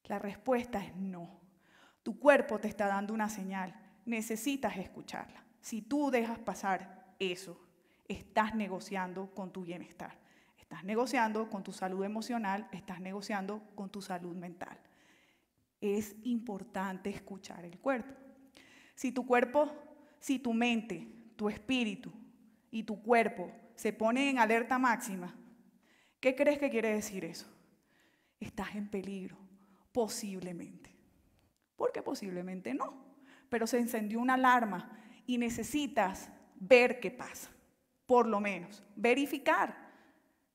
La respuesta es no. Tu cuerpo te está dando una señal. Necesitas escucharla. Si tú dejas pasar eso, estás negociando con tu bienestar, estás negociando con tu salud emocional, estás negociando con tu salud mental. Es importante escuchar el cuerpo. Si tu cuerpo, si tu mente, tu espíritu y tu cuerpo se ponen en alerta máxima, ¿qué crees que quiere decir eso? Estás en peligro, posiblemente. Porque posiblemente no, pero se encendió una alarma y necesitas ver qué pasa por lo menos. Verificar.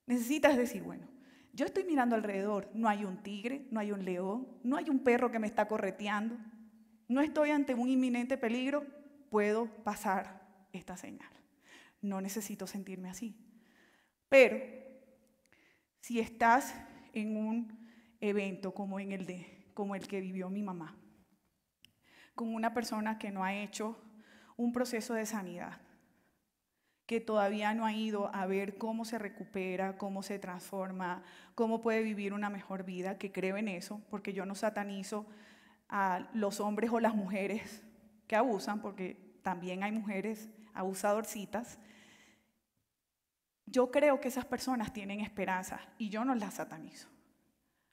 Necesitas decir, bueno, yo estoy mirando alrededor, no hay un tigre, no hay un león, no hay un perro que me está correteando, no estoy ante un inminente peligro, puedo pasar esta señal. No necesito sentirme así. Pero si estás en un evento como, en el, de, como el que vivió mi mamá, con una persona que no ha hecho un proceso de sanidad, que todavía no ha ido a ver cómo se recupera, cómo se transforma, cómo puede vivir una mejor vida, que creo en eso, porque yo no satanizo a los hombres o las mujeres que abusan, porque también hay mujeres abusadorcitas. Yo creo que esas personas tienen esperanza y yo no las satanizo,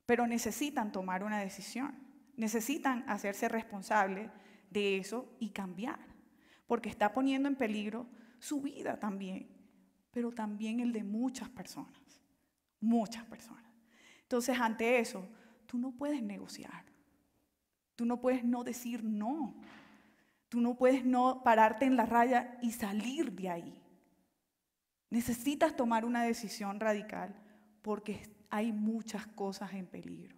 pero necesitan tomar una decisión, necesitan hacerse responsable de eso y cambiar, porque está poniendo en peligro su vida también, pero también el de muchas personas, muchas personas. Entonces, ante eso, tú no puedes negociar, tú no puedes no decir no, tú no puedes no pararte en la raya y salir de ahí. Necesitas tomar una decisión radical porque hay muchas cosas en peligro,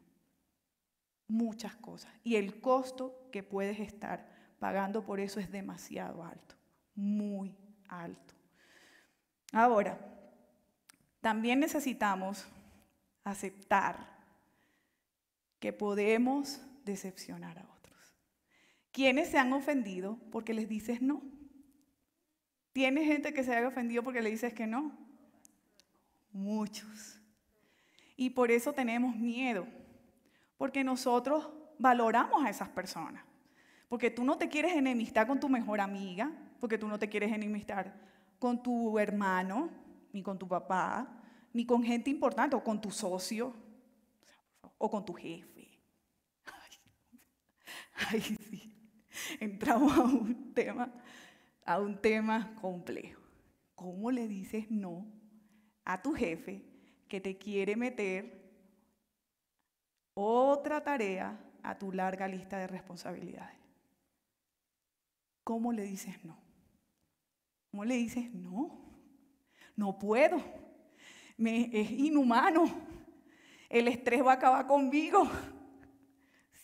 muchas cosas. Y el costo que puedes estar pagando por eso es demasiado alto, muy alto. Ahora, también necesitamos aceptar que podemos decepcionar a otros. ¿Quiénes se han ofendido porque les dices no? ¿Tiene gente que se haya ofendido porque le dices que no? Muchos. Y por eso tenemos miedo, porque nosotros valoramos a esas personas. Porque tú no te quieres enemistad con tu mejor amiga, porque tú no te quieres enemistar con tu hermano, ni con tu papá, ni con gente importante, o con tu socio, o con tu jefe. Ay, sí, entramos a un tema, a un tema complejo. ¿Cómo le dices no a tu jefe que te quiere meter otra tarea a tu larga lista de responsabilidades? ¿Cómo le dices no? ¿Cómo le dices? No, no puedo. Me, es inhumano. El estrés va a acabar conmigo.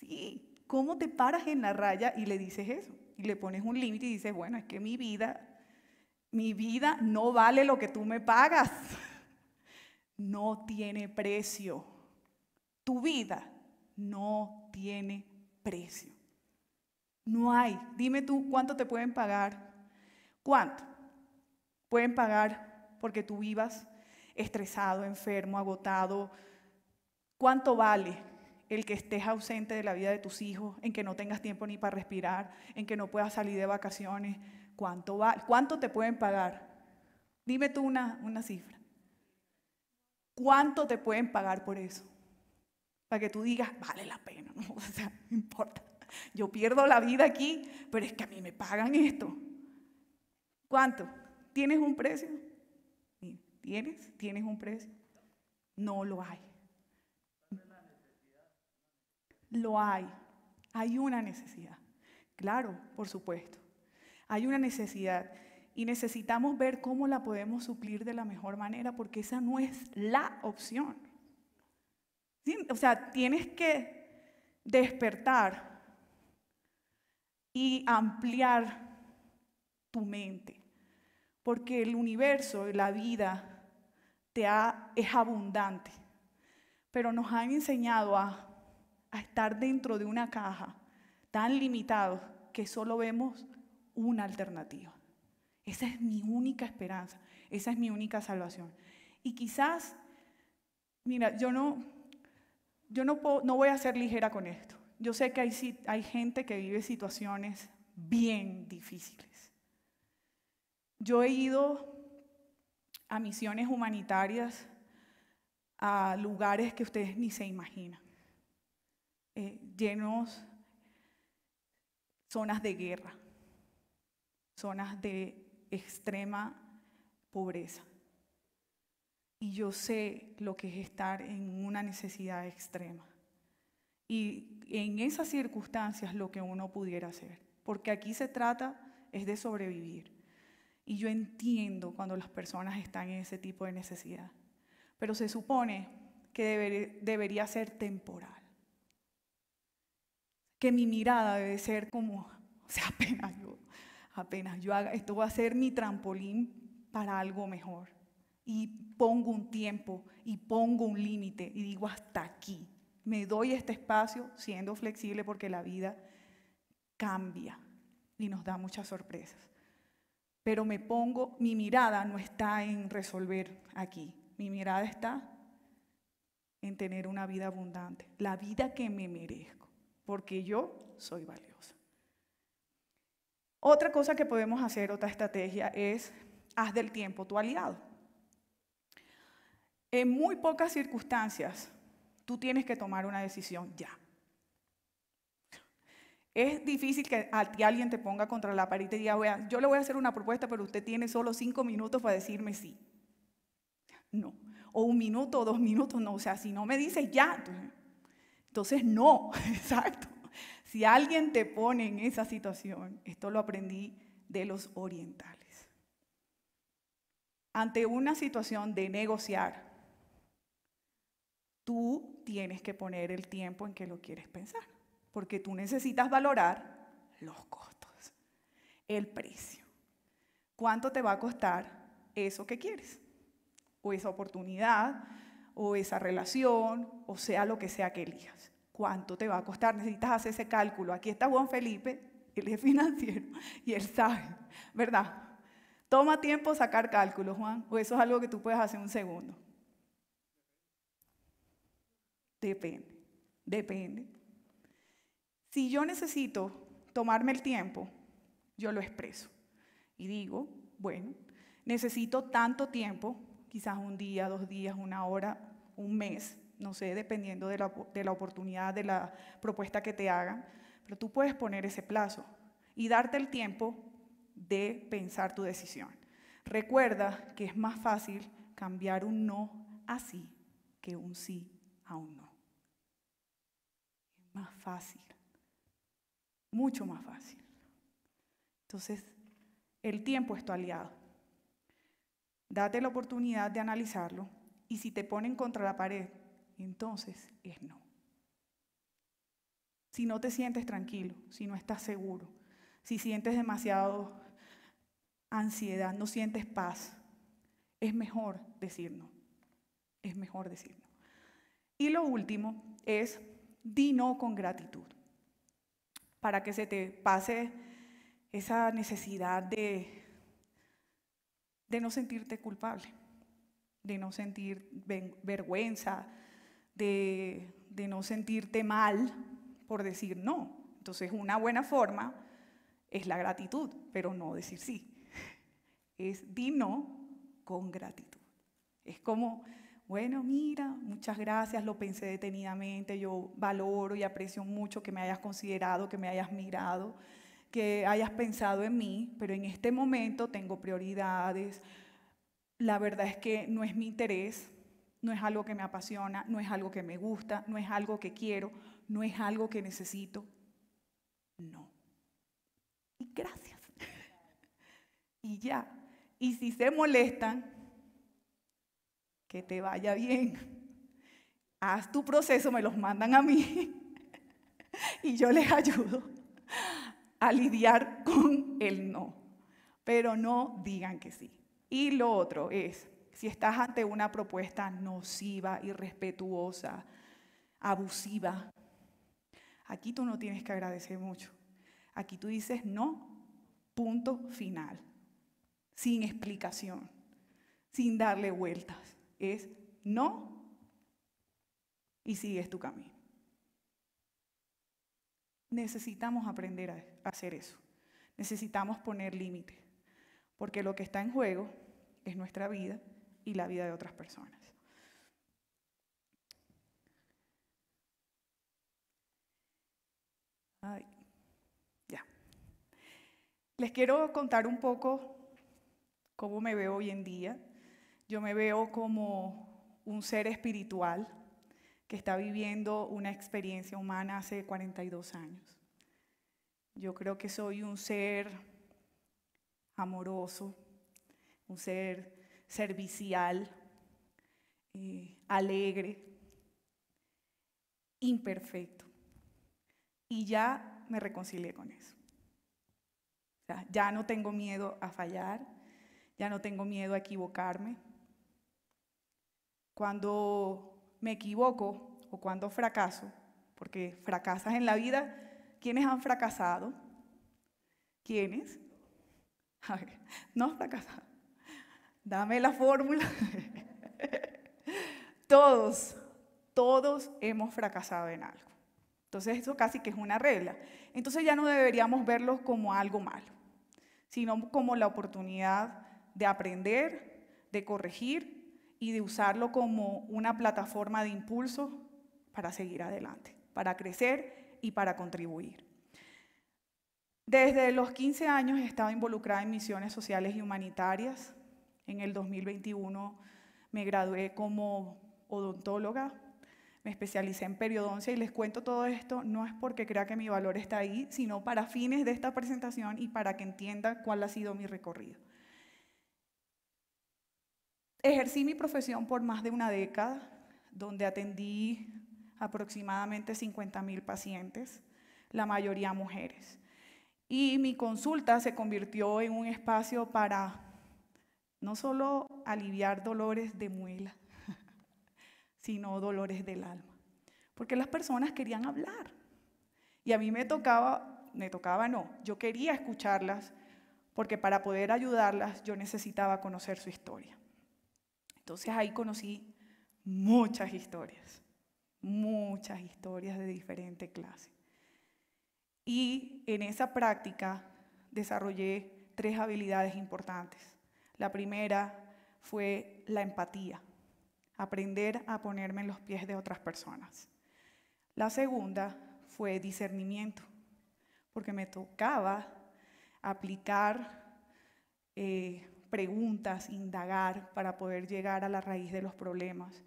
Sí, ¿cómo te paras en la raya y le dices eso? Y le pones un límite y dices, bueno, es que mi vida, mi vida no vale lo que tú me pagas. No tiene precio. Tu vida no tiene precio. No hay. Dime tú cuánto te pueden pagar. ¿Cuánto? Pueden pagar porque tú vivas estresado, enfermo, agotado. ¿Cuánto vale el que estés ausente de la vida de tus hijos, en que no tengas tiempo ni para respirar, en que no puedas salir de vacaciones? ¿Cuánto, ¿Cuánto te pueden pagar? Dime tú una, una cifra. ¿Cuánto te pueden pagar por eso? Para que tú digas, vale la pena, o sea, no importa. Yo pierdo la vida aquí, pero es que a mí me pagan esto. ¿Cuánto? ¿Tienes un precio? ¿Tienes? ¿Tienes un precio? No lo hay. Lo hay. Hay una necesidad. Claro, por supuesto. Hay una necesidad y necesitamos ver cómo la podemos suplir de la mejor manera porque esa no es la opción. O sea, tienes que despertar y ampliar tu mente porque el universo, la vida, te es abundante. Pero nos han enseñado a, estar dentro de una caja tan limitada que solo vemos una alternativa. Esa es mi única esperanza, esa es mi única salvación. Y quizás, mira, yo no, yo no, no voy a ser ligera con esto. Yo sé que hay gente que vive situaciones bien difíciles. Yo he ido a misiones humanitarias, a lugares que ustedes ni se imaginan, eh, llenos zonas de guerra, zonas de extrema pobreza. Y yo sé lo que es estar en una necesidad extrema. Y en esas circunstancias lo que uno pudiera hacer, porque aquí se trata es de sobrevivir. Y yo entiendo cuando las personas están en ese tipo de necesidad. Pero se supone que debería ser temporal. Que mi mirada debe ser como, o sea, apenas yo, apenas yo haga, esto va a ser mi trampolín para algo mejor. Y pongo un tiempo y pongo un límite y digo hasta aquí. Me doy este espacio siendo flexible porque la vida cambia y nos da muchas sorpresas pero me pongo, mi mirada no está en resolver aquí, mi mirada está en tener una vida abundante, la vida que me merezco, porque yo soy valiosa. Otra cosa que podemos hacer, otra estrategia, es haz del tiempo tu aliado. En muy pocas circunstancias tú tienes que tomar una decisión ya. Es difícil que alguien te ponga contra la pared y diga, yo le voy a hacer una propuesta, pero usted tiene solo cinco minutos para decirme sí. No. O un minuto, o dos minutos, no. O sea, si no me dices ya, pues, entonces no. Exacto. Si alguien te pone en esa situación, esto lo aprendí de los orientales. Ante una situación de negociar, tú tienes que poner el tiempo en que lo quieres pensar porque tú necesitas valorar los costos, el precio. ¿Cuánto te va a costar eso que quieres? O esa oportunidad, o esa relación, o sea lo que sea que elijas. ¿Cuánto te va a costar? Necesitas hacer ese cálculo. Aquí está Juan Felipe, él es financiero y él sabe, ¿verdad? Toma tiempo sacar cálculos, Juan, o eso es algo que tú puedes hacer un segundo. Depende, depende. Si yo necesito tomarme el tiempo, yo lo expreso. Y digo, bueno, necesito tanto tiempo, quizás un día, dos días, una hora, un mes, no sé, dependiendo de la, oportunidad, de la propuesta que te hagan, pero tú puedes poner ese plazo y darte el tiempo de pensar tu decisión. Recuerda que es más fácil cambiar un no a sí que un sí a un no. Es más fácil mucho más fácil. Entonces, el tiempo es tu aliado. Date la oportunidad de analizarlo y si te ponen contra la pared, entonces es no. Si no te sientes tranquilo, si no estás seguro, si sientes demasiado ansiedad, no sientes paz, es mejor decir no. Es mejor decir no. Y lo último es, di no con gratitud para que se te pase esa necesidad de, de no sentirte culpable, de no sentir vergüenza, de, de no sentirte mal por decir no. Entonces, una buena forma es la gratitud, pero no decir sí. Es di no con gratitud. Es como bueno, mira, muchas gracias, lo pensé detenidamente, yo valoro y aprecio mucho que me hayas considerado, que me hayas mirado, que hayas pensado en mí, pero en este momento tengo prioridades. La verdad es que no es mi interés, no es algo que me apasiona, no es algo que me gusta, no es algo que quiero, no es algo que necesito. No. Y gracias. y ya. Y si se molestan, que te vaya bien. Haz tu proceso, me los mandan a mí y yo les ayudo a lidiar con el no. Pero no digan que sí. Y lo otro es, si estás ante una propuesta nociva, irrespetuosa, abusiva, aquí tú no tienes que agradecer mucho. Aquí tú dices no, punto final, sin explicación, sin darle vueltas es no y sigues tu camino. Necesitamos aprender a hacer eso. Necesitamos poner límites, porque lo que está en juego es nuestra vida y la vida de otras personas. ya. Les quiero contar un poco cómo me veo hoy en día yo me veo como un ser espiritual que está viviendo una experiencia humana hace 42 años. Yo creo que soy un ser amoroso, un ser servicial, eh, alegre, imperfecto. Y ya me reconcilié con eso. ya no tengo miedo a fallar, ya no tengo miedo a equivocarme, cuando me equivoco o cuando fracaso, porque fracasas en la vida, ¿quiénes han fracasado? ¿Quiénes? A ver, no han fracasado. Dame la fórmula. todos, todos hemos fracasado en algo. Entonces eso casi que es una regla. Entonces ya no deberíamos verlos como algo malo, sino como la oportunidad de aprender, de corregir y de usarlo como una plataforma de impulso para seguir adelante, para crecer y para contribuir. Desde los 15 años he estado involucrada en misiones sociales y humanitarias. En el 2021 me gradué como odontóloga, me especialicé en periodoncia y les cuento todo esto no es porque crea que mi valor está ahí, sino para fines de esta presentación y para que entienda cuál ha sido mi recorrido. Ejercí mi profesión por más de una década, donde atendí aproximadamente 50.000 pacientes, la mayoría mujeres. Y mi consulta se convirtió en un espacio para no solo aliviar dolores de muela, sino dolores del alma. Porque las personas querían hablar. Y a mí me tocaba, me tocaba no, yo quería escucharlas, porque para poder ayudarlas yo necesitaba conocer su historia. Entonces ahí conocí muchas historias, muchas historias de diferente clase. Y en esa práctica desarrollé tres habilidades importantes. La primera fue la empatía, aprender a ponerme en los pies de otras personas. La segunda fue discernimiento, porque me tocaba aplicar eh, preguntas, indagar para poder llegar a la raíz de los problemas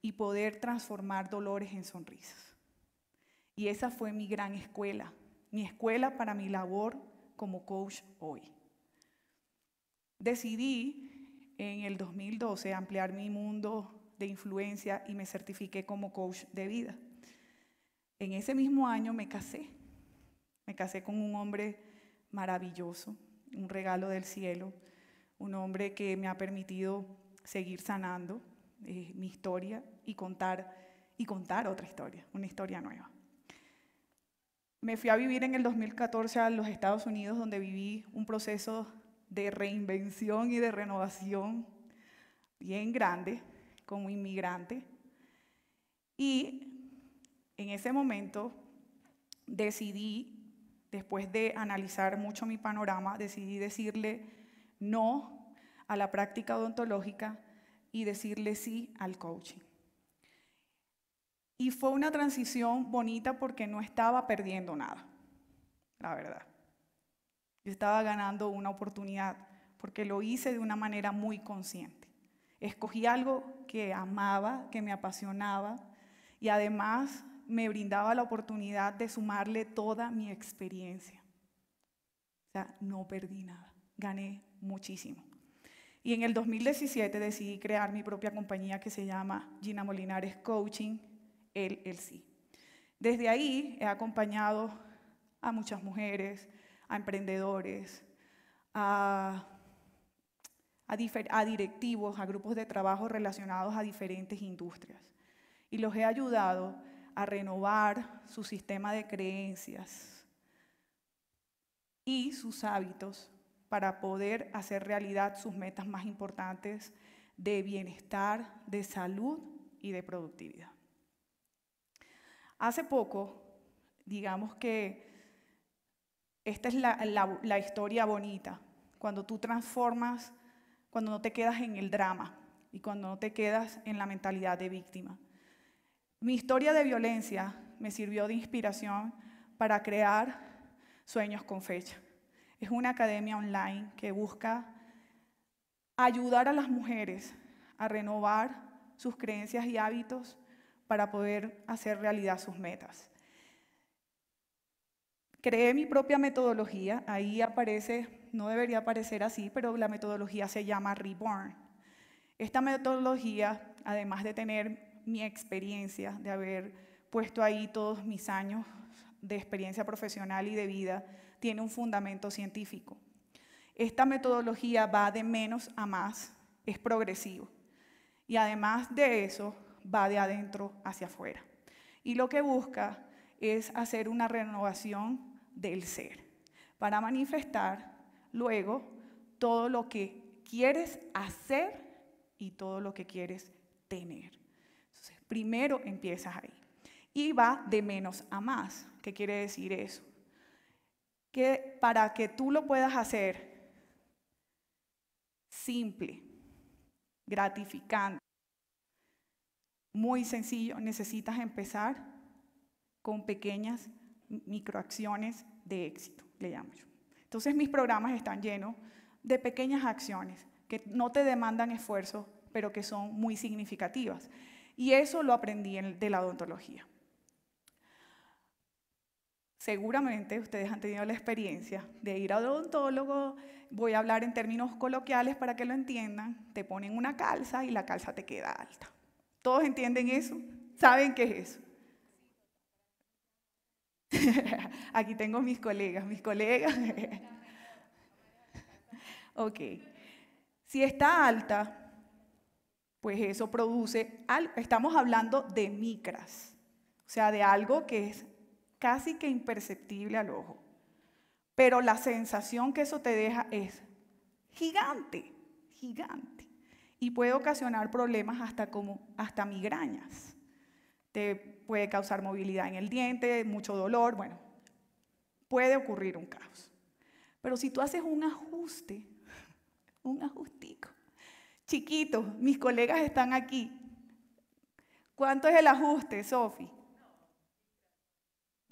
y poder transformar dolores en sonrisas. Y esa fue mi gran escuela, mi escuela para mi labor como coach hoy. Decidí en el 2012 ampliar mi mundo de influencia y me certifiqué como coach de vida. En ese mismo año me casé. Me casé con un hombre maravilloso, un regalo del cielo, un hombre que me ha permitido seguir sanando eh, mi historia y contar, y contar otra historia, una historia nueva. Me fui a vivir en el 2014 a los Estados Unidos, donde viví un proceso de reinvención y de renovación bien grande como inmigrante. Y en ese momento decidí, después de analizar mucho mi panorama, decidí decirle no a la práctica odontológica y decirle sí al coaching. Y fue una transición bonita porque no estaba perdiendo nada, la verdad. Yo estaba ganando una oportunidad porque lo hice de una manera muy consciente. Escogí algo que amaba, que me apasionaba y además me brindaba la oportunidad de sumarle toda mi experiencia. O sea, no perdí nada, gané muchísimo. Y en el 2017 decidí crear mi propia compañía que se llama Gina Molinares Coaching LLC. Desde ahí he acompañado a muchas mujeres, a emprendedores, a directivos, a grupos de trabajo relacionados a diferentes industrias. Y los he ayudado a renovar su sistema de creencias y sus hábitos para poder hacer realidad sus metas más importantes de bienestar, de salud y de productividad. Hace poco, digamos que esta es la, historia bonita, cuando tú transformas, cuando no te quedas en el drama y cuando no te quedas en la mentalidad de víctima. Mi historia de violencia me sirvió de inspiración para crear sueños con fecha es una academia online que busca ayudar a las mujeres a renovar sus creencias y hábitos para poder hacer realidad sus metas. Creé mi propia metodología, ahí aparece, no debería aparecer así, pero la metodología se llama Reborn. Esta metodología, además de tener mi experiencia, de haber puesto ahí todos mis años de experiencia profesional y de vida, tiene un fundamento científico. Esta metodología va de menos a más, es progresivo. Y además de eso, va de adentro hacia afuera. Y lo que busca es hacer una renovación del ser para manifestar luego todo lo que quieres hacer y todo lo que quieres tener. Entonces, primero empiezas ahí. Y va de menos a más. ¿Qué quiere decir eso? que para que tú lo puedas hacer simple, gratificante, muy sencillo, necesitas empezar con pequeñas microacciones de éxito, le llamo yo. Entonces mis programas están llenos de pequeñas acciones que no te demandan esfuerzo, pero que son muy significativas. Y eso lo aprendí de la odontología. Seguramente ustedes han tenido la experiencia de ir a odontólogo, voy a hablar en términos coloquiales para que lo entiendan, te ponen una calza y la calza te queda alta. ¿Todos entienden eso? ¿Saben qué es eso? Aquí tengo mis colegas, mis colegas. ok. Si está alta, pues eso produce, estamos hablando de micras, o sea, de algo que es casi que imperceptible al ojo. Pero la sensación que eso te deja es gigante, gigante. Y puede ocasionar problemas hasta, como, hasta migrañas. Te puede causar movilidad en el diente, mucho dolor, bueno, puede ocurrir un caos. Pero si tú haces un ajuste, un ajustico, chiquito, mis colegas están aquí. ¿Cuánto es el ajuste, Sofi?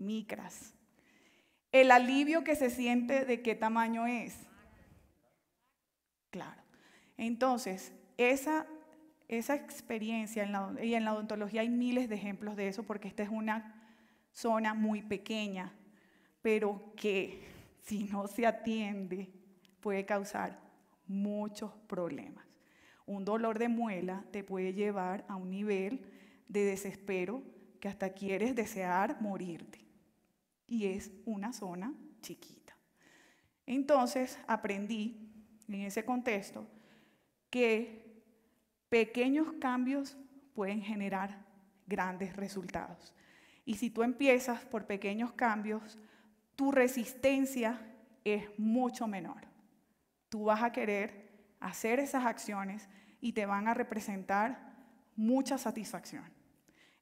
micras. El alivio que se siente de qué tamaño es. Claro. Entonces, esa, esa experiencia en la, y en la odontología hay miles de ejemplos de eso porque esta es una zona muy pequeña, pero que si no se atiende puede causar muchos problemas. Un dolor de muela te puede llevar a un nivel de desespero que hasta quieres desear morirte y es una zona chiquita. Entonces aprendí en ese contexto que pequeños cambios pueden generar grandes resultados. Y si tú empiezas por pequeños cambios, tu resistencia es mucho menor. Tú vas a querer hacer esas acciones y te van a representar mucha satisfacción.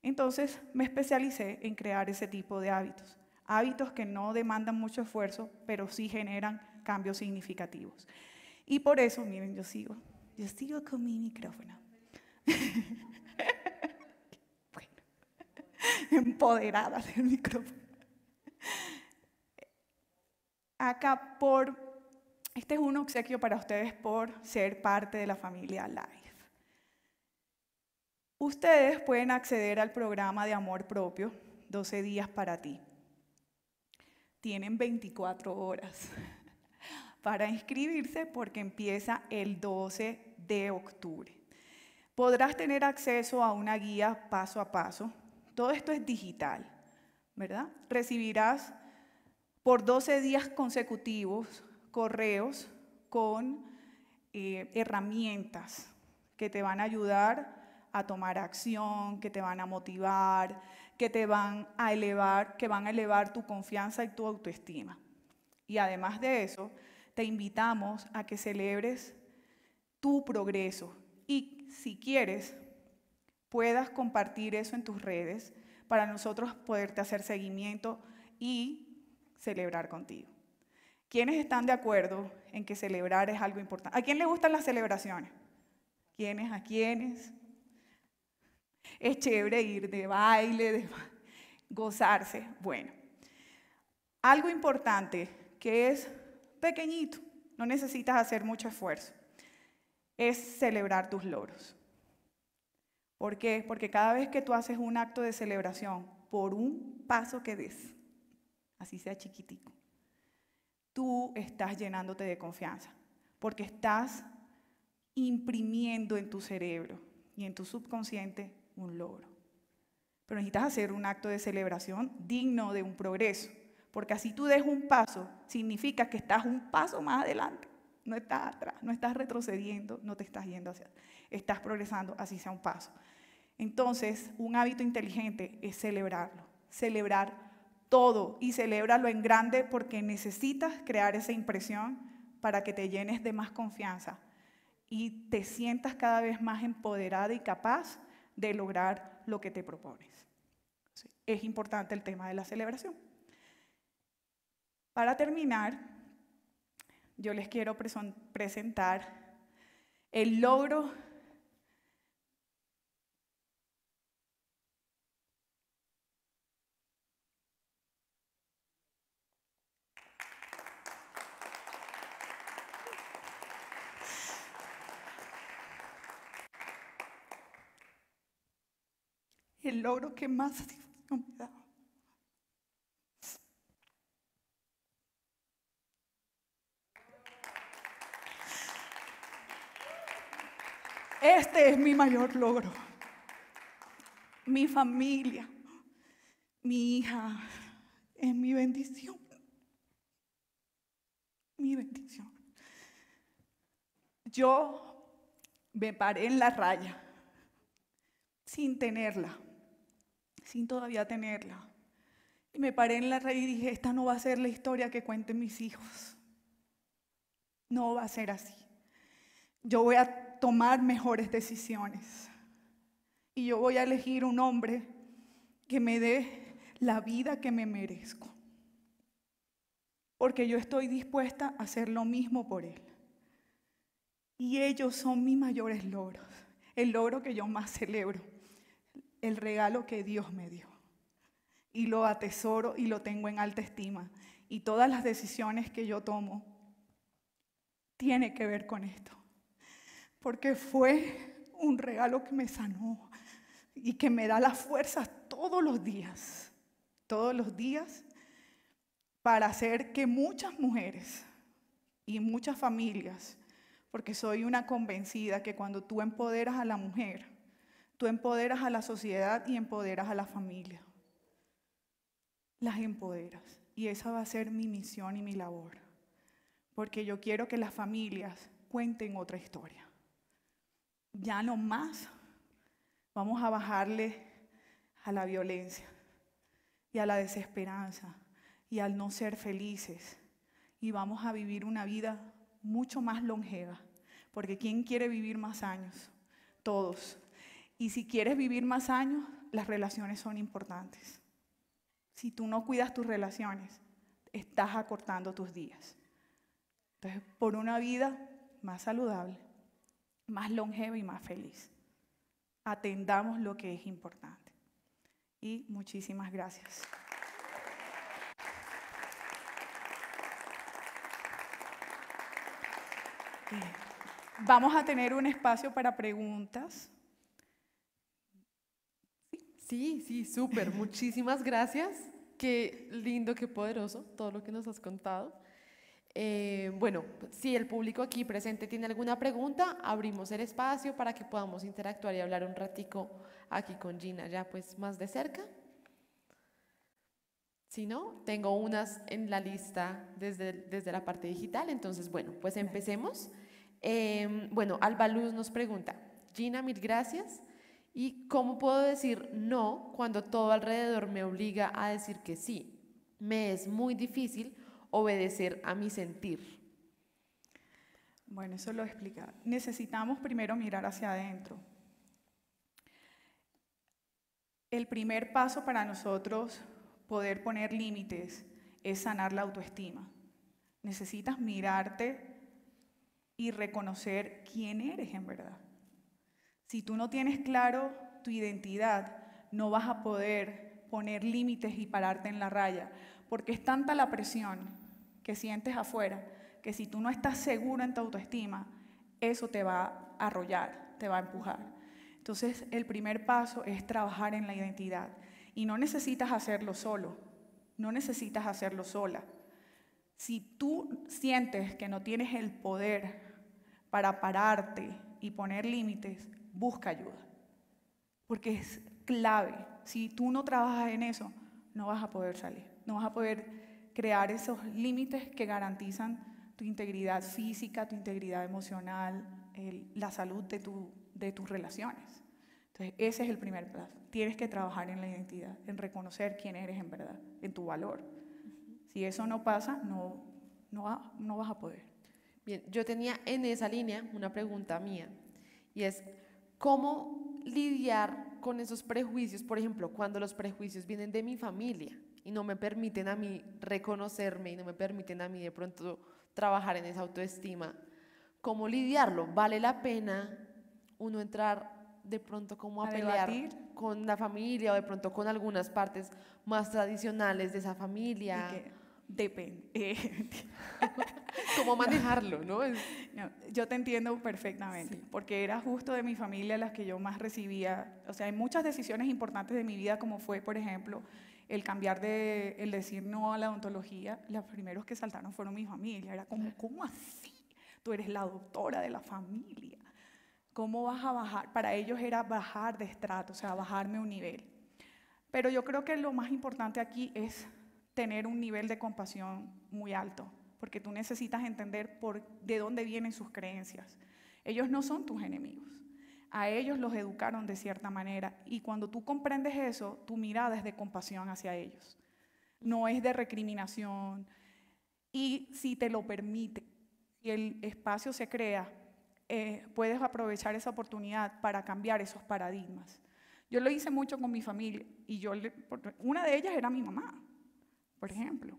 Entonces me especialicé en crear ese tipo de hábitos hábitos que no demandan mucho esfuerzo, pero sí generan cambios significativos. Y por eso, miren, yo sigo, yo sigo con mi micrófono. bueno, empoderada del micrófono. Acá por, este es un obsequio para ustedes por ser parte de la familia Live. Ustedes pueden acceder al programa de amor propio, 12 días para ti tienen 24 horas para inscribirse porque empieza el 12 de octubre. Podrás tener acceso a una guía paso a paso. Todo esto es digital, ¿verdad? Recibirás por 12 días consecutivos correos con eh, herramientas que te van a ayudar a tomar acción, que te van a motivar, que te van a elevar, que van a elevar tu confianza y tu autoestima. Y además de eso, te invitamos a que celebres tu progreso y si quieres, puedas compartir eso en tus redes para nosotros poderte hacer seguimiento y celebrar contigo. ¿Quiénes están de acuerdo en que celebrar es algo importante? ¿A quién le gustan las celebraciones? ¿Quiénes? ¿A quiénes? Es chévere ir de baile, de gozarse. Bueno, algo importante que es pequeñito, no necesitas hacer mucho esfuerzo, es celebrar tus logros. ¿Por qué? Porque cada vez que tú haces un acto de celebración, por un paso que des, así sea chiquitico, tú estás llenándote de confianza, porque estás imprimiendo en tu cerebro y en tu subconsciente un logro. Pero necesitas hacer un acto de celebración digno de un progreso, porque así tú des un paso, significa que estás un paso más adelante, no estás atrás, no estás retrocediendo, no te estás yendo hacia, estás progresando, así sea un paso. Entonces, un hábito inteligente es celebrarlo, celebrar todo y celebrarlo en grande porque necesitas crear esa impresión para que te llenes de más confianza y te sientas cada vez más empoderada y capaz de lograr lo que te propones. Es importante el tema de la celebración. Para terminar, yo les quiero presentar el logro el logro que más me da. Este es mi mayor logro. Mi familia, mi hija, es mi bendición. Mi bendición. Yo me paré en la raya sin tenerla sin todavía tenerla. Y me paré en la red y dije, esta no va a ser la historia que cuenten mis hijos. No va a ser así. Yo voy a tomar mejores decisiones. Y yo voy a elegir un hombre que me dé la vida que me merezco. Porque yo estoy dispuesta a hacer lo mismo por él. Y ellos son mis mayores logros, el logro que yo más celebro el regalo que Dios me dio. Y lo atesoro y lo tengo en alta estima. Y todas las decisiones que yo tomo tiene que ver con esto. Porque fue un regalo que me sanó y que me da las fuerzas todos los días, todos los días, para hacer que muchas mujeres y muchas familias, porque soy una convencida que cuando tú empoderas a la mujer, Tú empoderas a la sociedad y empoderas a la familia. Las empoderas. Y esa va a ser mi misión y mi labor. Porque yo quiero que las familias cuenten otra historia. Ya no más vamos a bajarle a la violencia y a la desesperanza y al no ser felices. Y vamos a vivir una vida mucho más longeva. Porque ¿quién quiere vivir más años? Todos. Y si quieres vivir más años, las relaciones son importantes. Si tú no cuidas tus relaciones, estás acortando tus días. Entonces, por una vida más saludable, más longeva y más feliz. Atendamos lo que es importante. Y muchísimas gracias. Eh, vamos a tener un espacio para preguntas. Sí, sí, súper. Muchísimas gracias. Qué lindo, qué poderoso todo lo que nos has contado. Eh, bueno, si el público aquí presente tiene alguna pregunta, abrimos el espacio para que podamos interactuar y hablar un ratico aquí con Gina, ya pues más de cerca. Si no, tengo unas en la lista desde, desde la parte digital, entonces bueno, pues empecemos. Eh, bueno, Alba Luz nos pregunta, Gina, mil gracias. ¿Y cómo puedo decir no cuando todo alrededor me obliga a decir que sí? Me es muy difícil obedecer a mi sentir. Bueno, eso lo explica. Necesitamos primero mirar hacia adentro. El primer paso para nosotros poder poner límites es sanar la autoestima. Necesitas mirarte y reconocer quién eres en verdad. Si tú no tienes claro tu identidad, no vas a poder poner límites y pararte en la raya, porque es tanta la presión que sientes afuera, que si tú no estás seguro en tu autoestima, eso te va a arrollar, te va a empujar. Entonces, el primer paso es trabajar en la identidad. Y no necesitas hacerlo solo, no necesitas hacerlo sola. Si tú sientes que no tienes el poder para pararte y poner límites, busca ayuda. Porque es clave. Si tú no trabajas en eso, no vas a poder salir. No vas a poder crear esos límites que garantizan tu integridad física, tu integridad emocional, la salud de, tu, de tus relaciones. Entonces, ese es el primer paso. Tienes que trabajar en la identidad, en reconocer quién eres en verdad, en tu valor. Si eso no pasa, no, no, no vas a poder. Bien, yo tenía en esa línea una pregunta mía y es, cómo lidiar con esos prejuicios, por ejemplo, cuando los prejuicios vienen de mi familia y no me permiten a mí reconocerme y no me permiten a mí de pronto trabajar en esa autoestima, cómo lidiarlo. ¿Vale la pena uno entrar de pronto como a, pelear con la familia o de pronto con algunas partes más tradicionales de esa familia? depende. cómo manejarlo, ¿no? Yo te entiendo perfectamente, porque era justo de mi familia las que yo más recibía. O sea, hay muchas decisiones importantes de mi vida, como fue, por ejemplo, el cambiar de, el decir no a la odontología. Los primeros que saltaron fueron mi familia. Era como, ¿cómo así? Tú eres la doctora de la familia. ¿Cómo vas a bajar? Para ellos era bajar de estrato, o sea, bajarme un nivel. Pero yo creo que lo más importante aquí es tener un nivel de compasión muy alto porque tú necesitas entender de dónde vienen sus creencias. Ellos no son tus enemigos. A ellos los educaron de cierta manera y cuando tú comprendes eso, tu mirada es de compasión hacia ellos. No es de recriminación. Y si te lo permite, y el espacio se crea, eh, puedes aprovechar esa oportunidad para cambiar esos paradigmas. Yo lo hice mucho con mi familia y yo, una de ellas era mi mamá, por ejemplo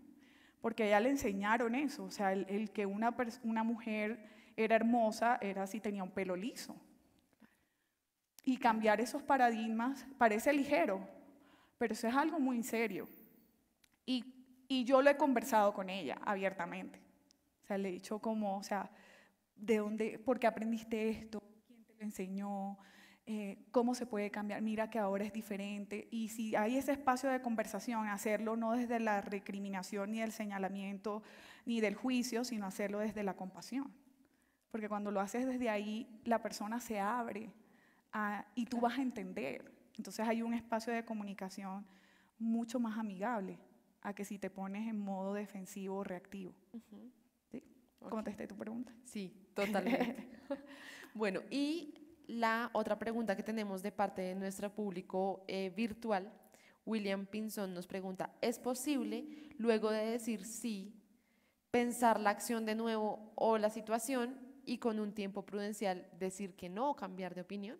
porque a ella le enseñaron eso, o sea, el, que una, una mujer era hermosa era si tenía un pelo liso. Y cambiar esos paradigmas parece ligero, pero eso es algo muy serio. Y, y yo lo he conversado con ella abiertamente. O sea, le he dicho como, o sea, ¿de dónde, por qué aprendiste esto? ¿Quién te lo enseñó? Eh, cómo se puede cambiar, mira que ahora es diferente. Y si hay ese espacio de conversación, hacerlo no desde la recriminación, ni del señalamiento, ni del juicio, sino hacerlo desde la compasión. Porque cuando lo haces desde ahí, la persona se abre y tú vas a entender. Entonces hay un espacio de comunicación mucho más amigable a que si te pones en modo defensivo o reactivo. ¿Contesté tu pregunta? Sí, totalmente. bueno, y la otra pregunta que tenemos de parte de nuestro público eh, virtual. William Pinson nos pregunta, ¿es posible, luego de decir sí, pensar la acción de nuevo o la situación y con un tiempo prudencial decir que no o cambiar de opinión?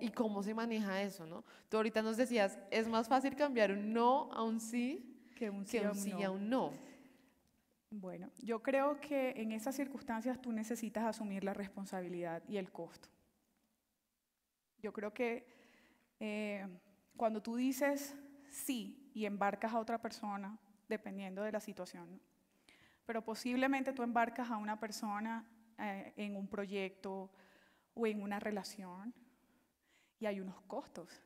¿Y cómo se maneja eso? Tú ahorita nos decías, es más fácil cambiar un no a un sí que un sí, a un no. Bueno, yo creo que en esas circunstancias tú necesitas asumir la responsabilidad y el costo. Yo creo que eh, cuando tú dices sí y embarcas a otra persona, dependiendo de la situación, pero posiblemente tú embarcas a una persona eh, en un proyecto o en una relación y hay unos costos.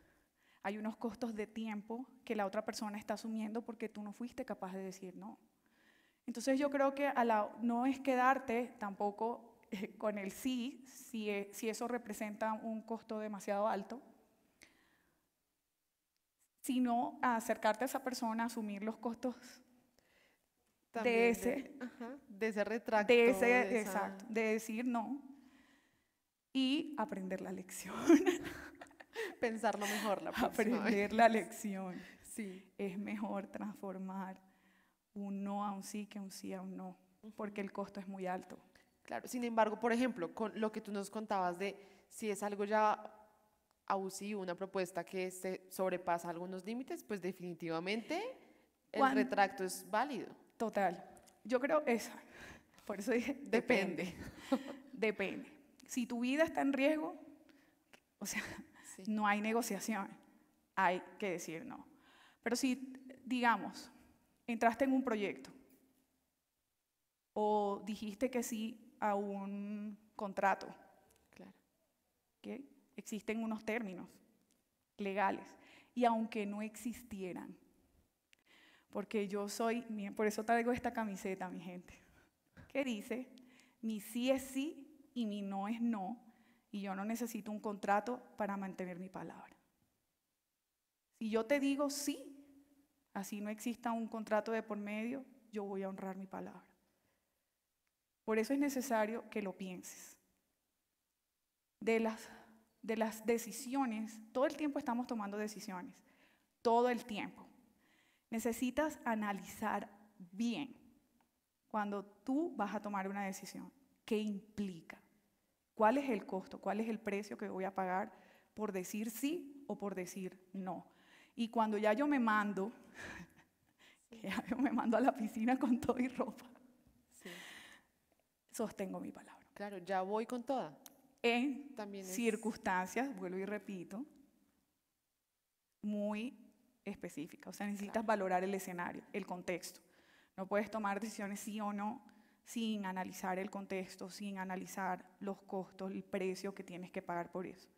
Hay unos costos de tiempo que la otra persona está asumiendo porque tú no fuiste capaz de decir no. Entonces yo creo que a no es quedarte tampoco eh, con el sí, si, e, si eso representa un costo demasiado alto, sino acercarte a esa persona, asumir los costos de ese, de, de ese retracto. De ese, exacto, de decir no y aprender la lección. Pensarlo mejor la próxima Aprender la lección. Sí. Es mejor transformar un no a un sí que un sí a un no, porque el costo es muy alto. Claro, sin embargo, por ejemplo, con lo que tú nos contabas de si es algo ya abusivo, una propuesta que se sobrepasa algunos límites, pues definitivamente el retracto es válido. Total. Yo creo eso. Por eso dije, depende. Depende. Si tu vida está en riesgo, o sea, no hay negociación. Hay que decir no. Pero si, digamos, entraste en un proyecto o dijiste que sí a un contrato. existen unos términos legales y aunque no existieran, porque yo soy, por eso traigo esta camiseta, mi gente, que dice, mi sí es sí y mi no es no, y yo no necesito un contrato para mantener mi palabra. Si yo te digo sí, así no exista un contrato de por medio, yo voy a honrar mi palabra. Por eso es necesario que lo pienses. De las, de las decisiones, todo el tiempo estamos tomando decisiones, todo el tiempo. Necesitas analizar bien cuando tú vas a tomar una decisión. ¿Qué implica? ¿Cuál es el costo? ¿Cuál es el precio que voy a pagar por decir sí o por decir no? Y cuando ya yo me mando, que ya yo me mando a la piscina con todo y ropa, sostengo mi palabra. Claro, ya voy con toda. En circunstancias, vuelvo y repito, muy específicas. O sea, necesitas valorar el escenario, el contexto. No puedes tomar decisiones sí o no sin analizar el contexto, sin analizar los costos, el precio que tienes que pagar por eso.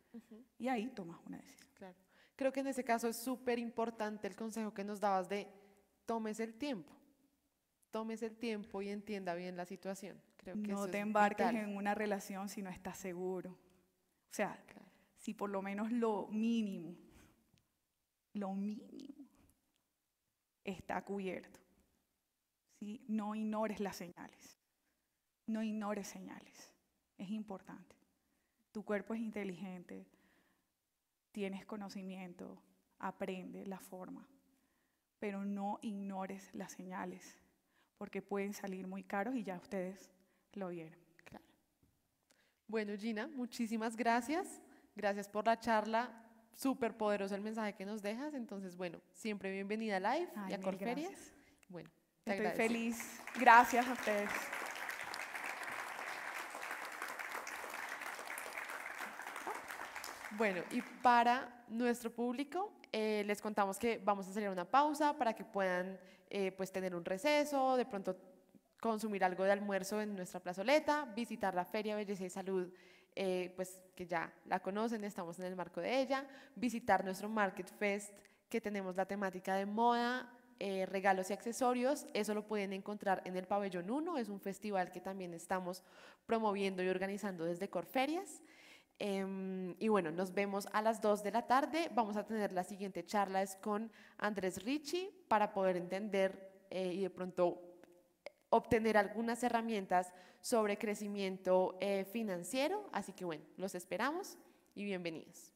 Y ahí tomas una decisión. Claro. Creo que en ese caso es súper importante el consejo que nos dabas de tomes el tiempo, tomes el tiempo y entienda bien la situación. no te embarques en una relación si no estás seguro. O sea, si por lo menos lo mínimo, lo mínimo está cubierto. No ignores las señales. No ignores señales. Es importante. Tu cuerpo es inteligente, tienes conocimiento, aprende la forma, pero no ignores las señales, porque pueden salir muy caros y ya ustedes lo vieron. Claro. Bueno, Gina, muchísimas gracias. Gracias por la charla. Súper poderoso el mensaje que nos dejas. Entonces, bueno, siempre bienvenida a Live y a Corferias. Bueno, te Estoy feliz. Gracias a ustedes. Bueno, y para nuestro público, eh, les contamos que vamos a hacer una pausa para que puedan eh, pues, tener un receso, de pronto consumir algo de almuerzo en nuestra plazoleta, visitar la Feria Belleza y Salud, eh, pues que ya la conocen, estamos en el marco de ella, visitar nuestro Market Fest, que tenemos la temática de moda, regalos y accesorios. Eso lo pueden encontrar en el Pabellón 1, es un festival que también estamos promoviendo y organizando desde Corferias. Em, y bueno, nos vemos a las 2 de la tarde. Vamos a tener la siguiente charla es con Andrés Ricci para poder entender eh, y de pronto obtener algunas herramientas sobre crecimiento eh, financiero. Así que bueno, los esperamos y bienvenidos.